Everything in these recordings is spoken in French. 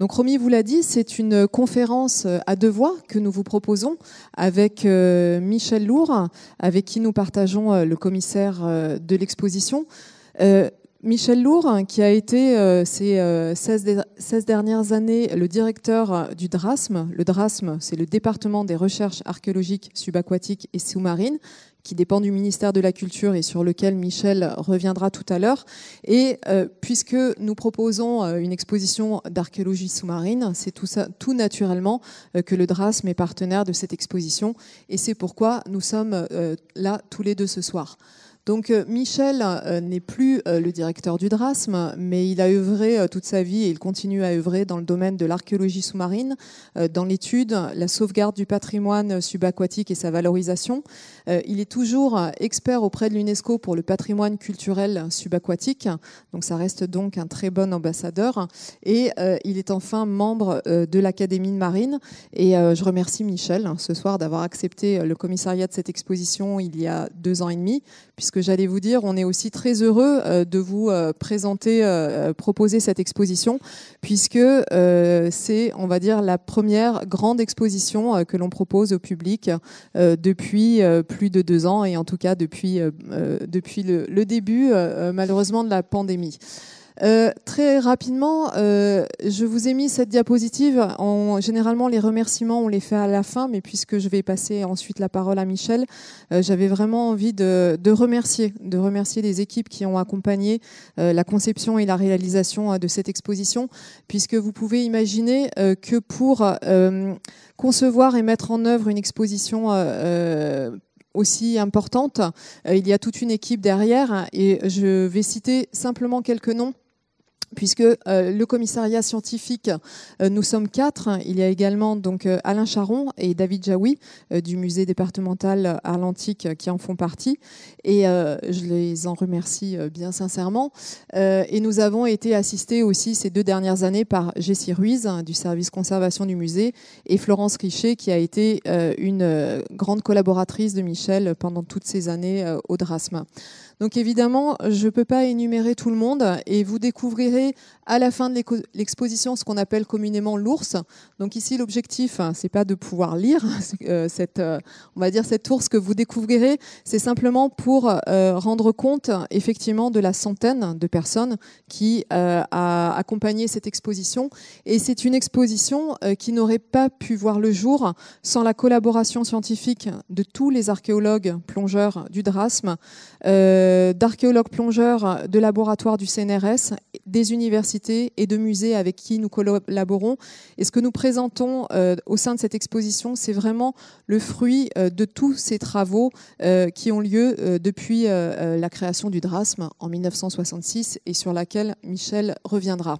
Donc Romy vous l'a dit, c'est une conférence euh, à deux voix que nous vous proposons avec euh, Michel Lourd, avec qui nous partageons euh, le commissaire de l'exposition. Michel Lourd, qui a été euh, ces 16, euh, dernières années le directeur euh, du DRASM. Le DRASM, c'est le département des recherches archéologiques subaquatiques et sous-marines, qui dépend du ministère de la Culture et sur lequel Michel reviendra tout à l'heure. Et puisque nous proposons une exposition d'archéologie sous-marine, c'est tout, tout naturellement que le DRASM est partenaire de cette exposition. Et c'est pourquoi nous sommes là tous les deux ce soir. Donc euh, Michel euh, n'est plus euh, le directeur du DRASM, mais il a œuvré toute sa vie et il continue à œuvrer dans le domaine de l'archéologie sous-marine, dans l'étude, la sauvegarde du patrimoine subaquatique et sa valorisation. Il est toujours expert auprès de l'UNESCO pour le patrimoine culturel subaquatique, donc ça reste donc un très bon ambassadeur. Et il est enfin membre de l'Académie de marine. Et je remercie Michel hein, ce soir d'avoir accepté le commissariat de cette exposition il y a deux ans et demi, puisque j'allais vous dire. On est aussi très heureux euh, de vous euh, présenter, euh, proposer cette exposition, puisque c'est, on va dire, la première grande exposition que l'on propose au public depuis plus de deux ans, et en tout cas depuis, depuis le début, malheureusement, de la pandémie. Euh, très rapidement, euh, je vous ai mis cette diapositive. En, généralement, les remerciements, on les fait à la fin, mais puisque je vais passer ensuite la parole à Michel, euh, j'avais vraiment envie de, de, remercier, de remercier les équipes qui ont accompagné euh, la conception et la réalisation de cette exposition, puisque vous pouvez imaginer que pour concevoir et mettre en œuvre une exposition aussi importante. Il y a toute une équipe derrière et je vais citer simplement quelques noms puisque euh, le commissariat scientifique, euh, nous sommes quatre. Il y a également donc euh, Alain Charon et David Jaoui du musée départemental Arlantique qui en font partie. Et je les en remercie bien sincèrement. et nous avons été assistés aussi ces deux dernières années par Jessie Ruiz hein, du service conservation du musée et Florence Richer qui a été une grande collaboratrice de Michel pendant toutes ces années au DRASMA. Donc évidemment, je ne peux pas énumérer tout le monde et vous découvrirez à la fin de l'exposition ce qu'on appelle communément l'ours. Donc ici, l'objectif, hein, c'est pas de pouvoir lire euh, cette, euh, on va dire cette ours que vous découvrirez, c'est simplement pour euh, rendre compte effectivement de la centaine de personnes qui a accompagné cette exposition. Et c'est une exposition qui n'aurait pas pu voir le jour sans la collaboration scientifique de tous les archéologues plongeurs du Drasme d'archéologues plongeurs de laboratoires du CNRS, des universités et de musées avec qui nous collaborons. Et ce que nous présentons euh, au sein de cette exposition, c'est vraiment le fruit euh, de tous ces travaux euh, qui ont lieu depuis la création du drasme en 1966 et sur laquelle Michel reviendra.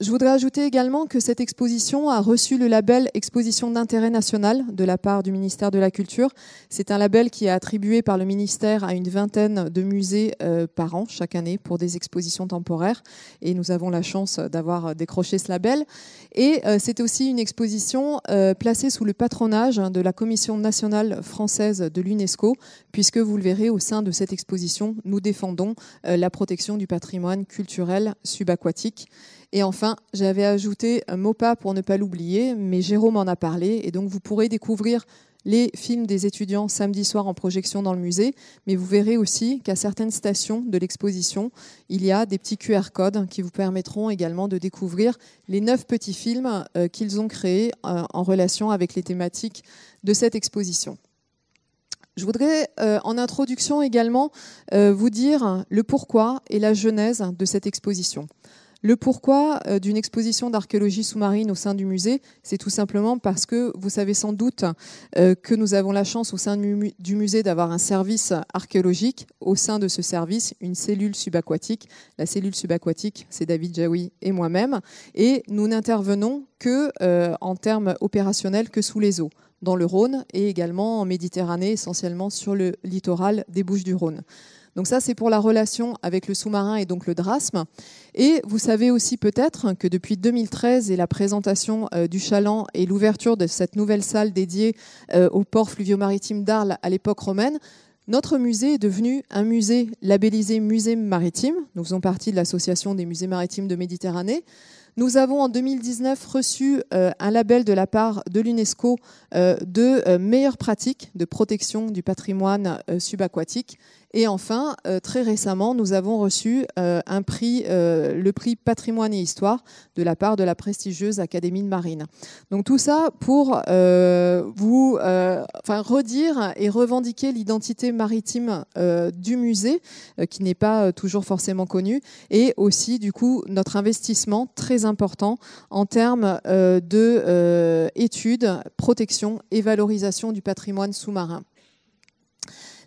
Je voudrais ajouter également que cette exposition a reçu le label Exposition d'intérêt national de la part du ministère de la Culture. C'est un label qui est attribué par le ministère à une vingtaine de musées euh, par an chaque année pour des expositions temporaires. Et nous avons la chance d'avoir euh, décroché ce label. Et euh, c'est aussi une exposition placée sous le patronage hein, de la Commission nationale française de l'UNESCO, puisque vous le verrez au sein de cette exposition, nous défendons la protection du patrimoine culturel subaquatique. Et enfin, j'avais ajouté un pas pour ne pas l'oublier, mais Jérôme en a parlé, et donc vous pourrez découvrir les films des étudiants samedi soir en projection dans le musée, mais vous verrez aussi qu'à certaines stations de l'exposition, il y a des petits QR codes qui vous permettront également de découvrir les neuf petits films euh, qu'ils ont créés euh, en relation avec les thématiques de cette exposition. Je voudrais, euh, en introduction également, vous dire le pourquoi et la genèse de cette exposition. Le pourquoi euh, d'une exposition d'archéologie sous-marine au sein du musée, c'est tout simplement parce que vous savez sans doute euh, que nous avons la chance au sein du musée d'avoir un service archéologique, au sein de ce service, une cellule subaquatique. La cellule subaquatique, c'est David Jaoui et moi-même, et nous n'intervenons que euh, en termes opérationnels que sous les eaux dans le Rhône et également en Méditerranée, essentiellement sur le littoral des Bouches du Rhône. Donc ça, c'est pour la relation avec le sous-marin et donc le drasme. Et vous savez aussi peut-être que depuis 2013 et la présentation euh, du chaland et l'ouverture de cette nouvelle salle dédiée euh, au port fluvio-maritime d'Arles à l'époque romaine, notre musée est devenu un musée labellisé musée maritime. Nous faisons partie de l'association des musées maritimes de Méditerranée. Nous avons en 2019 reçu euh, un label de la part de l'UNESCO de meilleures pratiques de protection du patrimoine subaquatique. Et enfin, euh, très récemment, nous avons reçu euh, un prix, euh, le prix Patrimoine et Histoire, de la part de la prestigieuse Académie de Marine. Donc tout ça pour vous, enfin redire et revendiquer l'identité maritime du musée, qui n'est pas toujours forcément connue, et aussi du coup notre investissement très important en termes d'études, protection et valorisation du patrimoine sous-marin.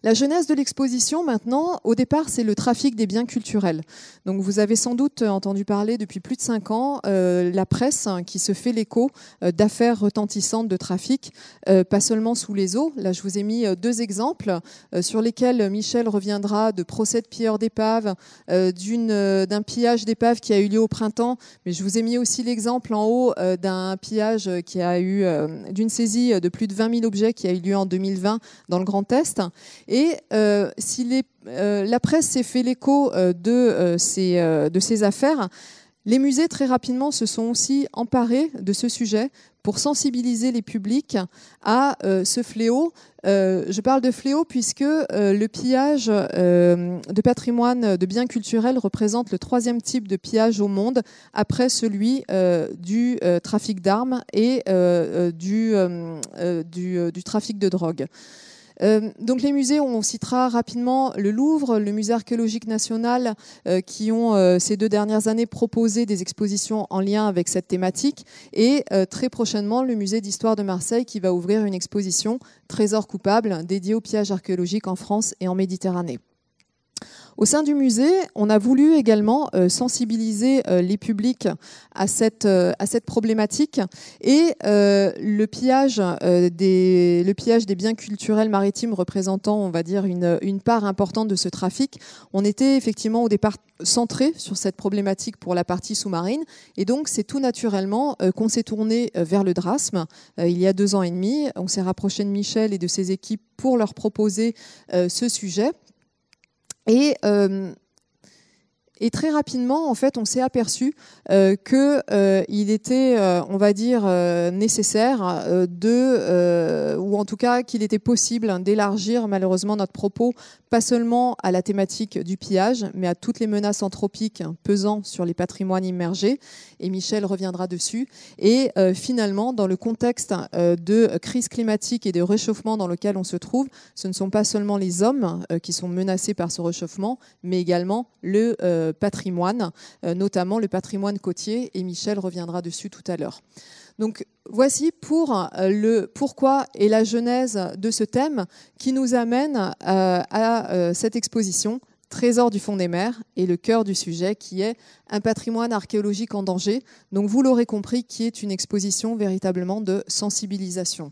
La genèse de l'exposition, maintenant, au départ, c'est le trafic des biens culturels. Donc, vous avez sans doute entendu parler depuis plus de cinq ans euh, la presse hein, qui se fait l'écho euh, d'affaires retentissantes de trafic, euh, pas seulement sous les eaux. Là, je vous ai mis deux exemples sur lesquels Michel reviendra de procès de pilleurs d'épaves, d'un pillage d'épave qui a eu lieu au printemps. Mais je vous ai mis aussi l'exemple en haut d'un pillage qui a eu, d'une saisie de plus de 20 000 objets qui a eu lieu en 2020 dans le Grand Est. Et euh, si euh, la presse s'est fait l'écho euh, de, ces, affaires, les musées très rapidement se sont aussi emparés de ce sujet pour sensibiliser les publics à ce fléau. je parle de fléau puisque le pillage de patrimoine de biens culturels représente le troisième type de pillage au monde après celui du trafic d'armes et du, trafic de drogue. Euh, donc les musées, on citera rapidement le Louvre, le Musée archéologique national, euh, qui ont euh, ces deux dernières années proposé des expositions en lien avec cette thématique, et très prochainement le Musée d'histoire de Marseille, qui va ouvrir une exposition Trésor coupable dédiée au pillage archéologique en France et en Méditerranée. Au sein du musée, on a voulu également euh, sensibiliser euh, les publics à cette, euh, problématique et le, pillage des, biens culturels maritimes représentant, on va dire, une, part importante de ce trafic. On était effectivement au départ centré sur cette problématique pour la partie sous-marine. Et donc, c'est tout naturellement qu'on s'est tourné vers le drasme il y a deux ans et demi. On s'est rapproché de Michel et de ses équipes pour leur proposer ce sujet. Et euh, et très rapidement, en fait, on s'est aperçu euh, que euh, était, euh, on va dire, euh, nécessaire de, ou en tout cas qu'il était possible d'élargir malheureusement notre propos, pas seulement à la thématique du pillage, mais à toutes les menaces anthropiques pesant sur les patrimoines immergés. Et Michel reviendra dessus. Et finalement, dans le contexte de crise climatique et de réchauffement dans lequel on se trouve, ce ne sont pas seulement les hommes qui sont menacés par ce réchauffement, mais également le euh, patrimoine, euh, notamment le patrimoine côtier, et Michel reviendra dessus tout à l'heure. Donc voici pour euh, le pourquoi et la genèse de ce thème qui nous amène à cette exposition Trésor du fond des mers et le cœur du sujet qui est un patrimoine archéologique en danger. Donc vous l'aurez compris, qui est une exposition véritablement de sensibilisation.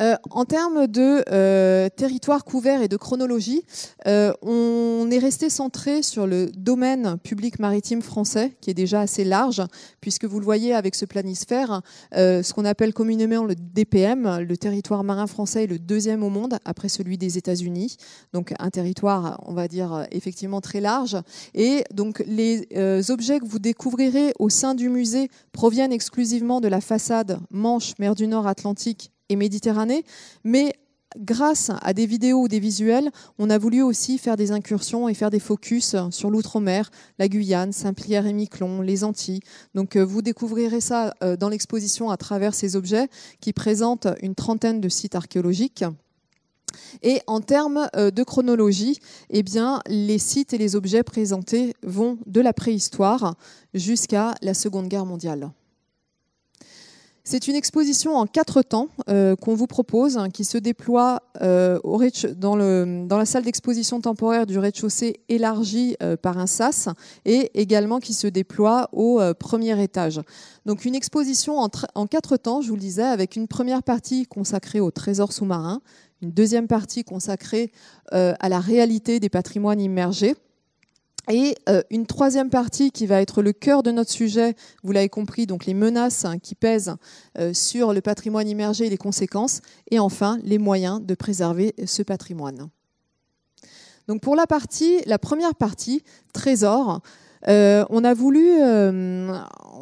Euh, en termes de euh, territoire couvert et de chronologie, euh, on est resté centré sur le domaine public maritime français, qui est déjà assez large, puisque vous le voyez avec ce planisphère, ce qu'on appelle communément le DPM, le territoire marin français est le deuxième au monde, après celui des États-Unis. Donc un territoire, on va dire, effectivement très large. Et donc les objets que vous découvrirez au sein du musée proviennent exclusivement de la façade Manche, mer du Nord, Atlantique Méditerranée, mais grâce à des vidéos ou des visuels, on a voulu aussi faire des incursions et faire des focus sur l'outre-mer, la Guyane, Saint-Pierre et Miquelon, les Antilles. Donc euh, vous découvrirez ça euh, dans l'exposition à travers ces objets qui présentent une trentaine de sites archéologiques. Et en termes euh, de chronologie, eh bien, les sites et les objets présentés vont de la préhistoire jusqu'à la Seconde Guerre mondiale. C'est une exposition en quatre temps euh, qu'on vous propose, hein, qui se déploie euh, au dans, dans, la salle d'exposition temporaire du rez-de-chaussée élargie euh, par un SAS et également qui se déploie au premier étage. Donc une exposition en, en quatre temps, je vous le disais, avec une première partie consacrée au trésor sous-marin, une deuxième partie consacrée à la réalité des patrimoines immergés et euh, une troisième partie qui va être le cœur de notre sujet, vous l'avez compris, donc les menaces hein, qui pèsent euh, sur le patrimoine immergé et les conséquences, et enfin les moyens de préserver ce patrimoine. Donc pour la partie, la première partie, trésor, euh, on a voulu, euh,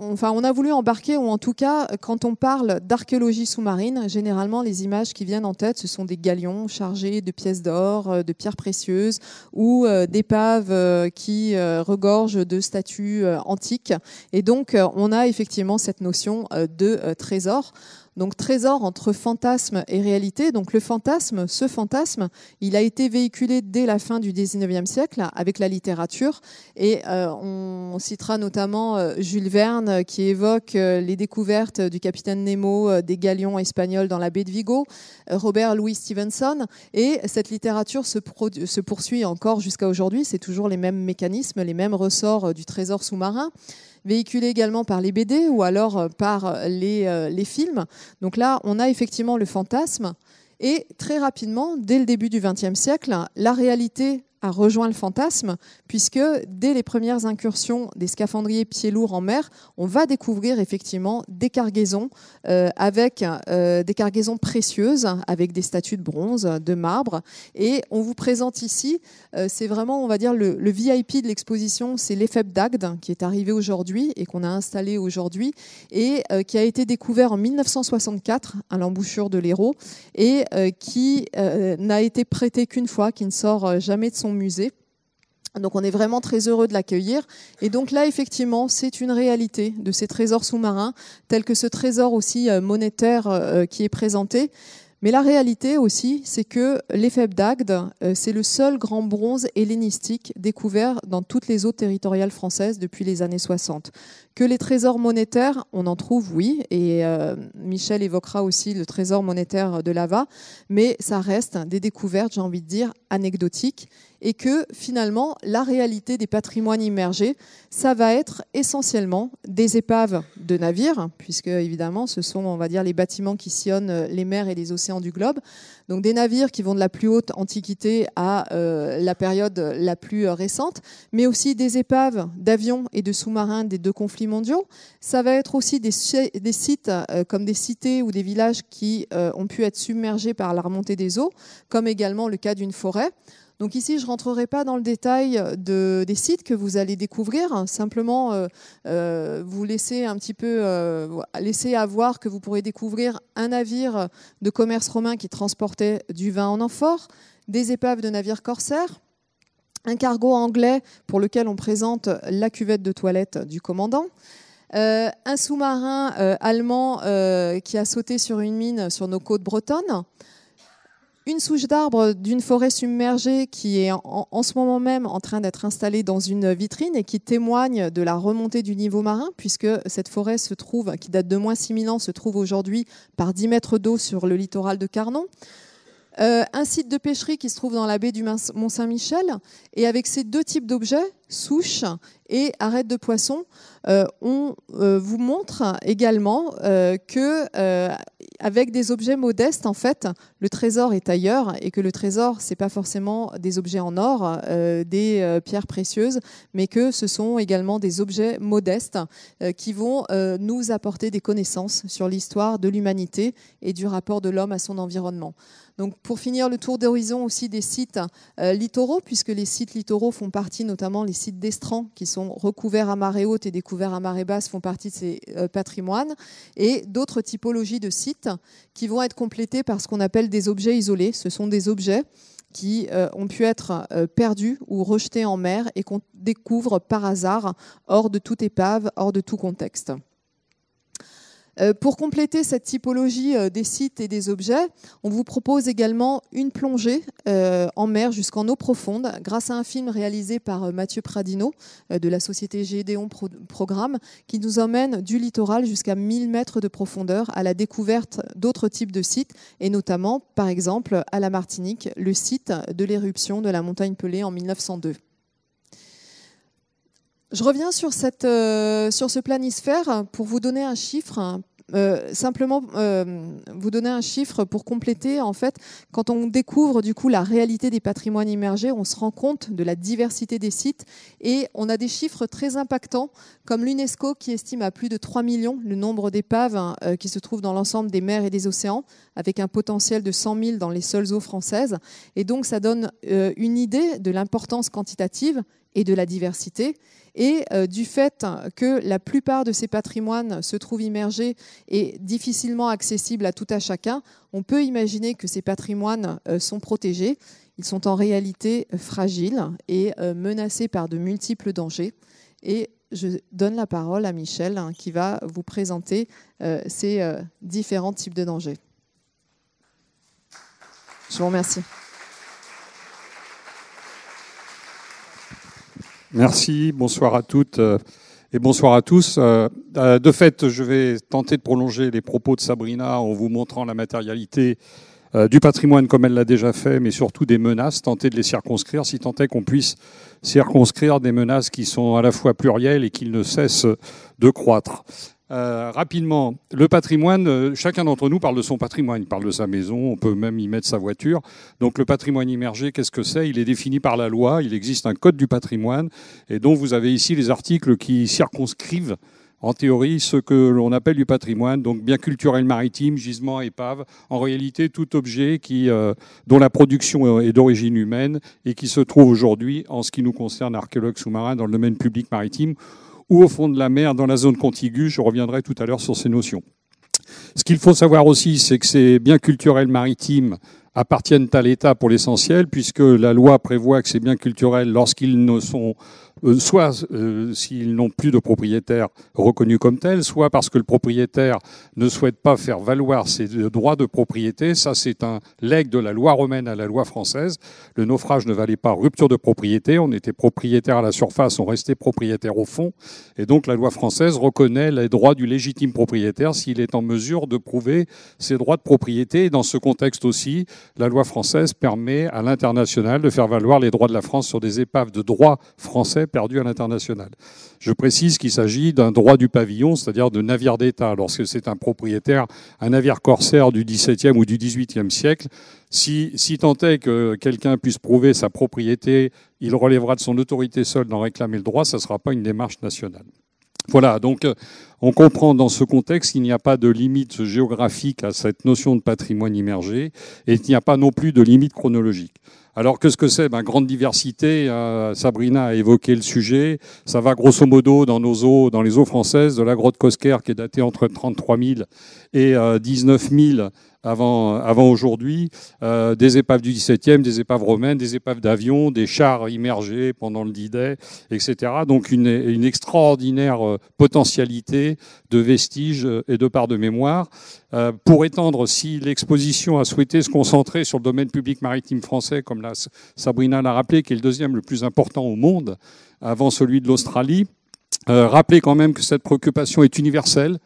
enfin, on a voulu embarquer, ou en tout cas, quand on parle d'archéologie sous-marine, généralement les images qui viennent en tête, ce sont des galions chargés de pièces d'or, euh, de pierres précieuses, ou d'épaves qui regorgent de statues antiques. Et donc, on a effectivement cette notion de trésor. Donc trésor entre fantasme et réalité. Donc le fantasme, ce fantasme, il a été véhiculé dès la fin du 19e siècle avec la littérature. Et euh, on citera notamment euh, Jules Verne qui évoque euh, les découvertes du capitaine Nemo des galions espagnols dans la baie de Vigo, Robert Louis Stevenson. Et cette littérature se, se poursuit encore jusqu'à aujourd'hui. C'est toujours les mêmes mécanismes, les mêmes ressorts du trésor sous-marin véhiculé également par les BD ou alors euh, par euh, les, euh, les films. Donc là, on a effectivement le fantasme. Et très rapidement, dès le début du XXe siècle, la réalité a rejoint le fantasme, puisque dès les premières incursions des scaphandriers pieds lourds en mer, on va découvrir effectivement des cargaisons euh, avec euh, des cargaisons précieuses, avec des statues de bronze, de marbre. Et on vous présente ici, euh, c'est vraiment, on va dire, le, le VIP de l'exposition, c'est l'EFEB d'Agde, hein, qui est arrivé aujourd'hui et qu'on a installé aujourd'hui, et qui a été découvert en 1964 à l'embouchure de l'Hérault, et qui n'a été prêté qu'une fois, qui ne sort jamais de son musée. Donc on est vraiment très heureux de l'accueillir. Et donc là, effectivement, c'est une réalité de ces trésors sous-marins, tels que ce trésor aussi euh, monétaire euh, euh, qui est présenté. Mais la réalité aussi, c'est que l'Éphèbe d'Agde, c'est le seul grand bronze hellénistique découvert dans toutes les eaux territoriales françaises depuis les années 60. Que les trésors monétaires, on en trouve, oui, et euh, Michel évoquera aussi le trésor monétaire de Lava, mais ça reste des découvertes, j'ai envie de dire, anecdotiques, et que finalement, la réalité des patrimoines immergés, ça va être essentiellement des épaves de navires, puisque évidemment, ce sont, on va dire, les bâtiments qui sillonnent les mers et les océans du globe, donc des navires qui vont de la plus haute antiquité à euh, la période la plus euh, récente, mais aussi des épaves d'avions et de sous-marins des deux conflits mondiaux. Ça va être aussi des, sites euh, comme des cités ou des villages qui ont pu être submergés par la remontée des eaux, comme également le cas d'une forêt. Donc ici, je ne rentrerai pas dans le détail des sites que vous allez découvrir, simplement euh, euh, vous laisser un petit peu, euh, laisser avoir que vous pourrez découvrir un navire de commerce romain qui transportait du vin en amphore, des épaves de navires corsaires, un cargo anglais pour lequel on présente la cuvette de toilette du commandant, un sous-marin allemand qui a sauté sur une mine sur nos côtes bretonnes, une souche d'arbre d'une forêt submergée qui est en, ce moment même en train d'être installée dans une vitrine et qui témoigne de la remontée du niveau marin, puisque cette forêt se trouve, qui date de moins 6000 ans, se trouve aujourd'hui par 10 mètres d'eau sur le littoral de Carnon. Euh, un site de pêcherie qui se trouve dans la baie du Mont-Saint-Michel. Et avec ces deux types d'objets, souches et arêtes de poisson, euh, on euh, vous montre également euh, que avec des objets modestes, en fait, le trésor est ailleurs et que le trésor, c'est pas forcément des objets en or, des pierres précieuses, mais que ce sont également des objets modestes qui vont nous apporter des connaissances sur l'histoire de l'humanité et du rapport de l'homme à son environnement. Donc, pour finir le tour d'horizon aussi des sites littoraux, puisque les sites littoraux font partie notamment les sites d'estran qui sont recouverts à marée haute et découverts à marée basse font partie de ces euh, patrimoines, et d'autres typologies de sites qui vont être complétées par ce qu'on appelle des objets isolés. Ce sont des objets qui euh, ont pu être euh, perdus ou rejetés en mer et qu'on découvre par hasard hors de toute épave, hors de tout contexte. Euh, pour compléter cette typologie euh, des sites et des objets, on vous propose également une plongée euh, en mer jusqu'en eau profonde grâce à un film réalisé par Mathieu Pradino de la société Gédéon Programme qui nous emmène du littoral jusqu'à 1000 mètres de profondeur à la découverte d'autres types de sites et notamment, par exemple, à la Martinique, le site de l'éruption de la montagne Pelée en 1902 je reviens euh, sur, ce planisphère pour vous donner un chiffre. Euh, simplement euh, vous donner un chiffre pour compléter. En fait, quand on découvre du coup la réalité des patrimoines immergés, on se rend compte de la diversité des sites et on a des chiffres très impactants, comme l'UNESCO qui estime à plus de 3 millions le nombre d'épaves hein, qui se trouvent dans l'ensemble des mers et des océans, avec un potentiel de 100 000 dans les seules eaux françaises. Et donc, ça donne une idée de l'importance quantitative et de la diversité. Et euh, du fait que la plupart de ces patrimoines se trouvent immergés et difficilement accessibles à tout à chacun, on peut imaginer que ces patrimoines euh, sont protégés. Ils sont en réalité euh, fragiles et menacés par de multiples dangers. Et je donne la parole à Michel hein, qui va vous présenter ces différents types de dangers. Je vous remercie. Merci, bonsoir à toutes euh, et bonsoir à tous. Euh, euh, de fait, je vais tenter de prolonger les propos de Sabrina en vous montrant la matérialité du patrimoine comme elle l'a déjà fait, mais surtout des menaces, tenter de les circonscrire, si tant est qu'on puisse circonscrire des menaces qui sont à la fois plurielles et qui ne cessent de croître. Euh, rapidement, le patrimoine, euh, chacun d'entre nous parle de son patrimoine, il parle de sa maison, on peut même y mettre sa voiture. Donc le patrimoine immergé, qu'est-ce que c'est Il est défini par la loi, il existe un code du patrimoine, et dont vous avez ici les articles qui circonscrivent en théorie ce que l'on appelle du patrimoine, donc bien culturel maritime, gisement, épave, en réalité tout objet qui, euh, dont la production est d'origine humaine et qui se trouve aujourd'hui, en ce qui nous concerne, archéologues sous-marins, dans le domaine public maritime ou au fond de la mer dans la zone contiguë. Je reviendrai tout à l'heure sur ces notions. Ce qu'il faut savoir aussi, c'est que ces biens culturels maritimes appartiennent à l'État pour l'essentiel, puisque la loi prévoit que ces biens culturels, lorsqu'ils ne sont euh, soit euh, s'ils n'ont plus de propriétaires reconnus comme tels, soit parce que le propriétaire ne souhaite pas faire valoir ses euh, droits de propriété. Ça, c'est un leg de la loi romaine à la loi française. Le naufrage ne valait pas rupture de propriété. On était propriétaire à la surface, on restait propriétaire au fond. Et donc, la loi française reconnaît les droits du légitime propriétaire s'il est en mesure de prouver ses droits de propriété. Et dans ce contexte aussi, la loi française permet à l'international de faire valoir les droits de la France sur des épaves de droits français perdus à l'international. Je précise qu'il s'agit d'un droit du pavillon, c'est-à-dire de navire d'État. Lorsque c'est un propriétaire, un navire corsaire du XVIIe ou du XVIIIe siècle, si, tant est que quelqu'un puisse prouver sa propriété, il relèvera de son autorité seule d'en réclamer le droit, Ce ne sera pas une démarche nationale. Voilà, donc euh, on comprend dans ce contexte qu'il n'y a pas de limite géographique à cette notion de patrimoine immergé et qu'il n'y a pas non plus de limite chronologique. Alors qu'est ce que c'est ben, Grande diversité, euh, Sabrina a évoqué le sujet, ça va grosso modo dans nos eaux, dans les eaux françaises, de la grotte Cosquer qui est datée entre 33 000 et 19 euh, 000 avant, aujourd'hui, euh, des épaves du XVIIe, des épaves romaines, des épaves d'avions, des chars immergés pendant le d etc. Donc une, extraordinaire euh, potentialité de vestiges euh, et de parts de mémoire. pour étendre, si l'exposition a souhaité se concentrer sur le domaine public maritime français, comme Sabrina l'a rappelé, qui est le deuxième le plus important au monde, avant celui de l'Australie, rappeler quand même que cette préoccupation est universelle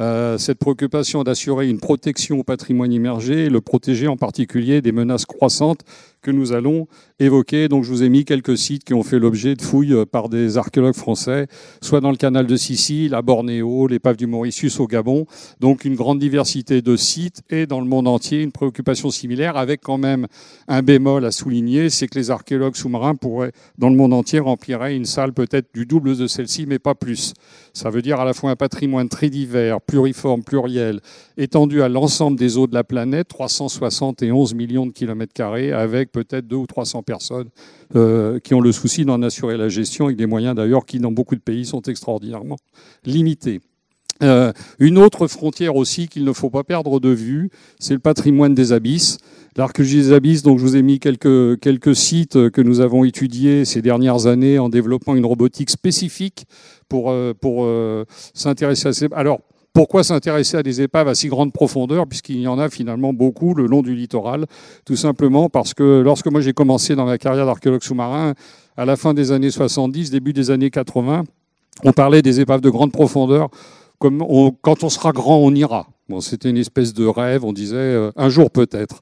euh, cette préoccupation d'assurer une protection au patrimoine immergé le protéger en particulier des menaces croissantes que nous allons évoquer. Donc je vous ai mis quelques sites qui ont fait l'objet de fouilles euh, par des archéologues français, soit dans le canal de Sicile, à Bornéo, l'épave du Mauritius au Gabon. Donc une grande diversité de sites et dans le monde entier une préoccupation similaire avec quand même un bémol à souligner, c'est que les archéologues sous-marins pourraient, dans le monde entier, remplir une salle peut-être du double de celle-ci, mais pas plus. Ça veut dire à la fois un patrimoine très divers, pluriforme, pluriel, étendu à l'ensemble des eaux de la planète, 371 millions de kilomètres carrés, avec peut-être deux ou 300 personnes euh, qui ont le souci d'en assurer la gestion, avec des moyens d'ailleurs qui, dans beaucoup de pays, sont extraordinairement limités. Euh, une autre frontière aussi qu'il ne faut pas perdre de vue, c'est le patrimoine des abysses. L'archéologie des abysses, donc je vous ai mis quelques, quelques sites que nous avons étudiés ces dernières années en développant une robotique spécifique pour, euh, pour s'intéresser à ces... Alors, pourquoi s'intéresser à des épaves à si grande profondeur, puisqu'il y en a finalement beaucoup le long du littoral Tout simplement parce que lorsque moi j'ai commencé dans ma carrière d'archéologue sous-marin, à la fin des années 70, début des années 80, on parlait des épaves de grande profondeur comme quand on sera grand, on ira. c'était une espèce de rêve, on disait euh, un jour peut-être.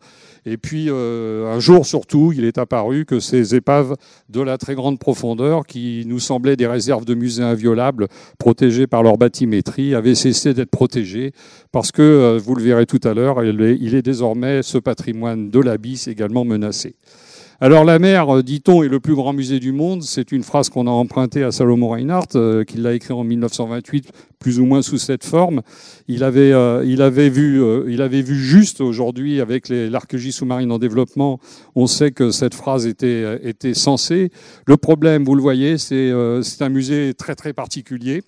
Et puis, euh, un jour surtout, il est apparu que ces épaves de la très grande profondeur, qui nous semblaient des réserves de musées inviolables, protégées par leur bathymétrie, avaient cessé d'être protégées, parce que, euh, vous le verrez tout à l'heure, il est désormais ce patrimoine de l'abysse également menacé. Alors la mer, euh, dit-on, est le plus grand musée du monde. C'est une phrase qu'on a empruntée à Salomon Reinhardt, euh, qui l'a écrit en 1928, plus ou moins sous cette forme. Il avait, euh, il avait, vu, il avait vu juste aujourd'hui avec l'archéologie sous-marine en développement. On sait que cette phrase était, était sensée. Le problème, vous le voyez, c'est un musée très très particulier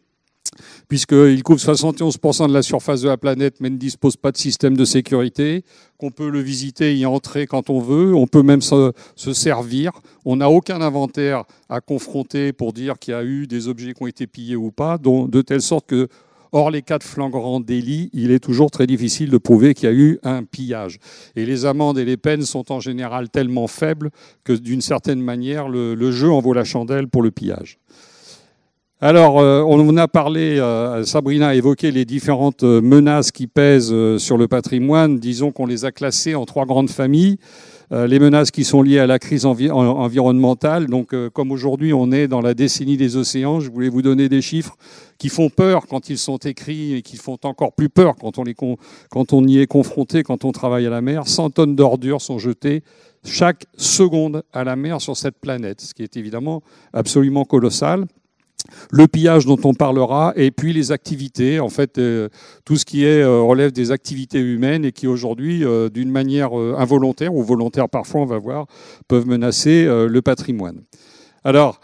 puisqu'il couvre 71% de la surface de la planète, mais ne dispose pas de système de sécurité, qu'on peut le visiter, y entrer quand on veut, on peut même se, servir. On n'a aucun inventaire à confronter pour dire qu'il y a eu des objets qui ont été pillés ou pas, de telle sorte que, hors les quatre de délits, délit, il est toujours très difficile de prouver qu'il y a eu un pillage. Et les amendes et les peines sont en général tellement faibles que, d'une certaine manière, le jeu en vaut la chandelle pour le pillage. Alors, euh, on en a parlé, euh, Sabrina a évoqué les différentes euh, menaces qui pèsent sur le patrimoine. Disons qu'on les a classées en trois grandes familles. les menaces qui sont liées à la crise environnementale. Donc, comme aujourd'hui, on est dans la décennie des océans, je voulais vous donner des chiffres qui font peur quand ils sont écrits et qui font encore plus peur quand on, quand on y est confronté, quand on travaille à la mer. 100 tonnes d'ordures sont jetées chaque seconde à la mer sur cette planète, ce qui est évidemment absolument colossal le pillage dont on parlera, et puis les activités, en fait, euh, tout ce qui est, euh, relève des activités humaines et qui aujourd'hui, euh, d'une manière involontaire ou volontaire parfois, on va voir, peuvent menacer le patrimoine. Alors,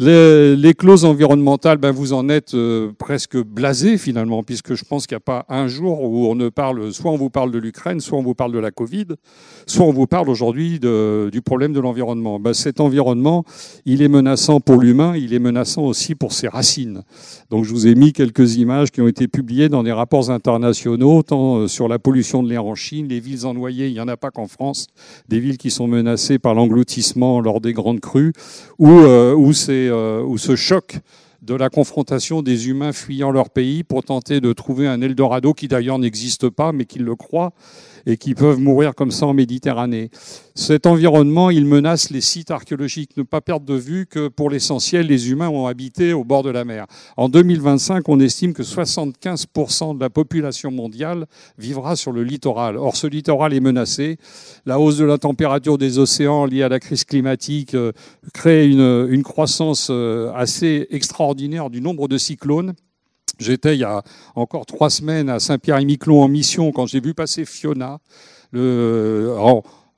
les, clauses environnementales, ben vous en êtes euh, presque blasé finalement, puisque je pense qu'il n'y a pas un jour où on ne parle, soit on vous parle de l'Ukraine, soit on vous parle de la Covid, soit on vous parle aujourd'hui du problème de l'environnement. Ben cet environnement, il est menaçant pour l'humain, il est menaçant aussi pour ses racines. Donc je vous ai mis quelques images qui ont été publiées dans des rapports internationaux, tant euh, sur la pollution de l'air en Chine, les villes en ennoyées, il n'y en a pas qu'en France, des villes qui sont menacées par l'engloutissement lors des grandes crues, ou, euh, c'est euh, ce choc de la confrontation des humains fuyant leur pays pour tenter de trouver un Eldorado qui d'ailleurs n'existe pas, mais qu'ils le croient, et qui peuvent mourir comme ça en Méditerranée. Cet environnement, il menace les sites archéologiques. Ne pas perdre de vue que pour l'essentiel, les humains ont habité au bord de la mer. En 2025, on estime que 75% de la population mondiale vivra sur le littoral. Or, ce littoral est menacé. La hausse de la température des océans liée à la crise climatique euh, crée une, une croissance euh, assez extraordinaire du nombre de cyclones. J'étais il y a encore trois semaines à Saint-Pierre-et-Miquelon en mission quand j'ai vu passer Fiona. Le,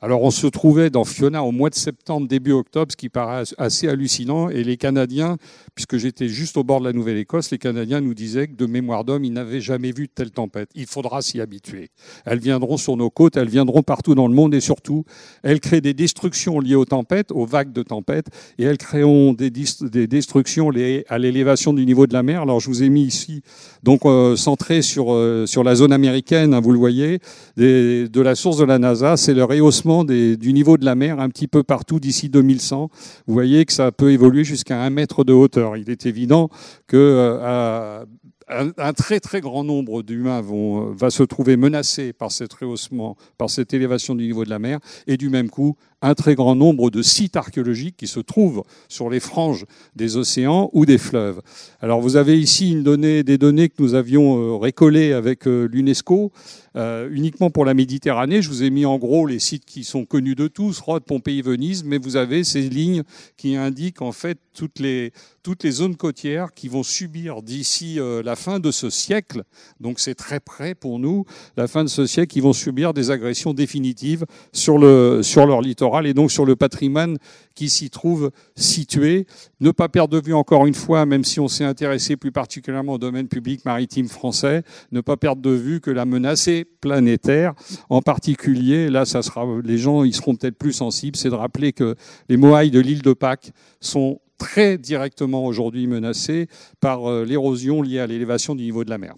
alors on se trouvait dans Fiona au mois de septembre, début octobre, ce qui paraît assez hallucinant. Et les Canadiens, puisque j'étais juste au bord de la Nouvelle-Écosse, les Canadiens nous disaient que de mémoire d'homme, ils n'avaient jamais vu de telle tempête. Il faudra s'y habituer. Elles viendront sur nos côtes, elles viendront partout dans le monde et surtout, elles créent des destructions liées aux tempêtes, aux vagues de tempêtes, et elles créeront des, destructions liées à l'élévation du niveau de la mer. Alors je vous ai mis ici, donc euh, centré sur, euh, sur la zone américaine, hein, vous le voyez, de la source de la NASA, c'est le rehaussement du niveau de la mer un petit peu partout d'ici 2100. Vous voyez que ça peut évoluer jusqu'à un mètre de hauteur. Il est évident que euh, un, très très grand nombre d'humains vont euh, va se trouver menacés par cet rehaussement, par cette élévation du niveau de la mer, et du même coup, un très grand nombre de sites archéologiques qui se trouvent sur les franges des océans ou des fleuves. Alors vous avez ici des données que nous avions euh, récoltées avec euh, l'UNESCO. Euh, uniquement pour la Méditerranée, je vous ai mis en gros les sites qui sont connus de tous, Rhodes, Pompéi, Venise, mais vous avez ces lignes qui indiquent en fait toutes les, zones côtières qui vont subir d'ici la fin de ce siècle, donc c'est très près pour nous, la fin de ce siècle, qui vont subir des agressions définitives sur, sur leur littoral et donc sur le patrimoine qui s'y trouve situé. Ne pas perdre de vue encore une fois, même si on s'est intéressé plus particulièrement au domaine public maritime français, ne pas perdre de vue que la menace est planétaire. En particulier, là, ça sera, les gens ils seront peut-être plus sensibles, c'est de rappeler que les Moailles de l'île de Pâques sont très directement aujourd'hui menacées par euh, l'érosion liée à l'élévation du niveau de la mer.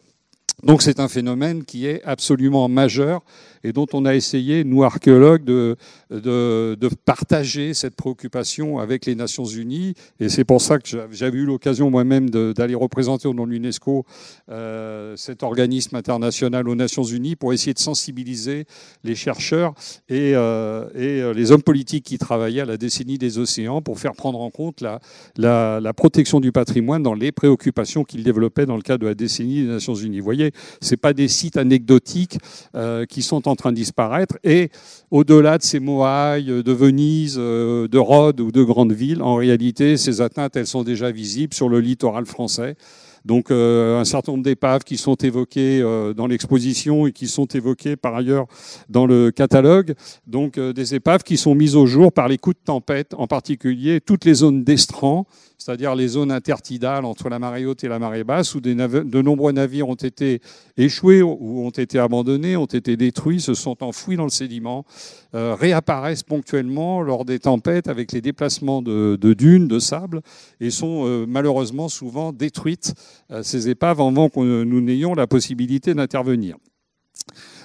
Donc c'est un phénomène qui est absolument majeur et dont on a essayé, nous archéologues, de, de, partager cette préoccupation avec les Nations Unies. Et c'est pour ça que j'avais eu l'occasion moi-même d'aller représenter au nom de l'UNESCO euh, cet organisme international aux Nations Unies pour essayer de sensibiliser les chercheurs et, euh, et, euh, les hommes politiques qui travaillaient à la décennie des océans pour faire prendre en compte la, la, protection du patrimoine dans les préoccupations qu'ils développaient dans le cadre de la décennie des Nations Unies. Vous voyez, ce pas des sites anecdotiques qui sont en en train de disparaître. Et au-delà de ces Moailles, euh, de Venise, euh, de Rhodes ou de grandes villes, en réalité, ces atteintes, elles sont déjà visibles sur le littoral français. Donc euh, un certain nombre d'épaves qui sont évoquées dans l'exposition et qui sont évoquées par ailleurs dans le catalogue. Donc des épaves qui sont mises au jour par les coups de tempête en particulier, toutes les zones d'estran c'est-à-dire les zones intertidales entre la marée haute et la marée basse, où de nombreux navires ont été échoués ou ont été abandonnés, ont été détruits, se sont enfouis dans le sédiment, euh, réapparaissent ponctuellement lors des tempêtes avec les déplacements de, dunes, de sable, et sont euh, malheureusement souvent détruites, euh, ces épaves, avant que nous n'ayons la possibilité d'intervenir.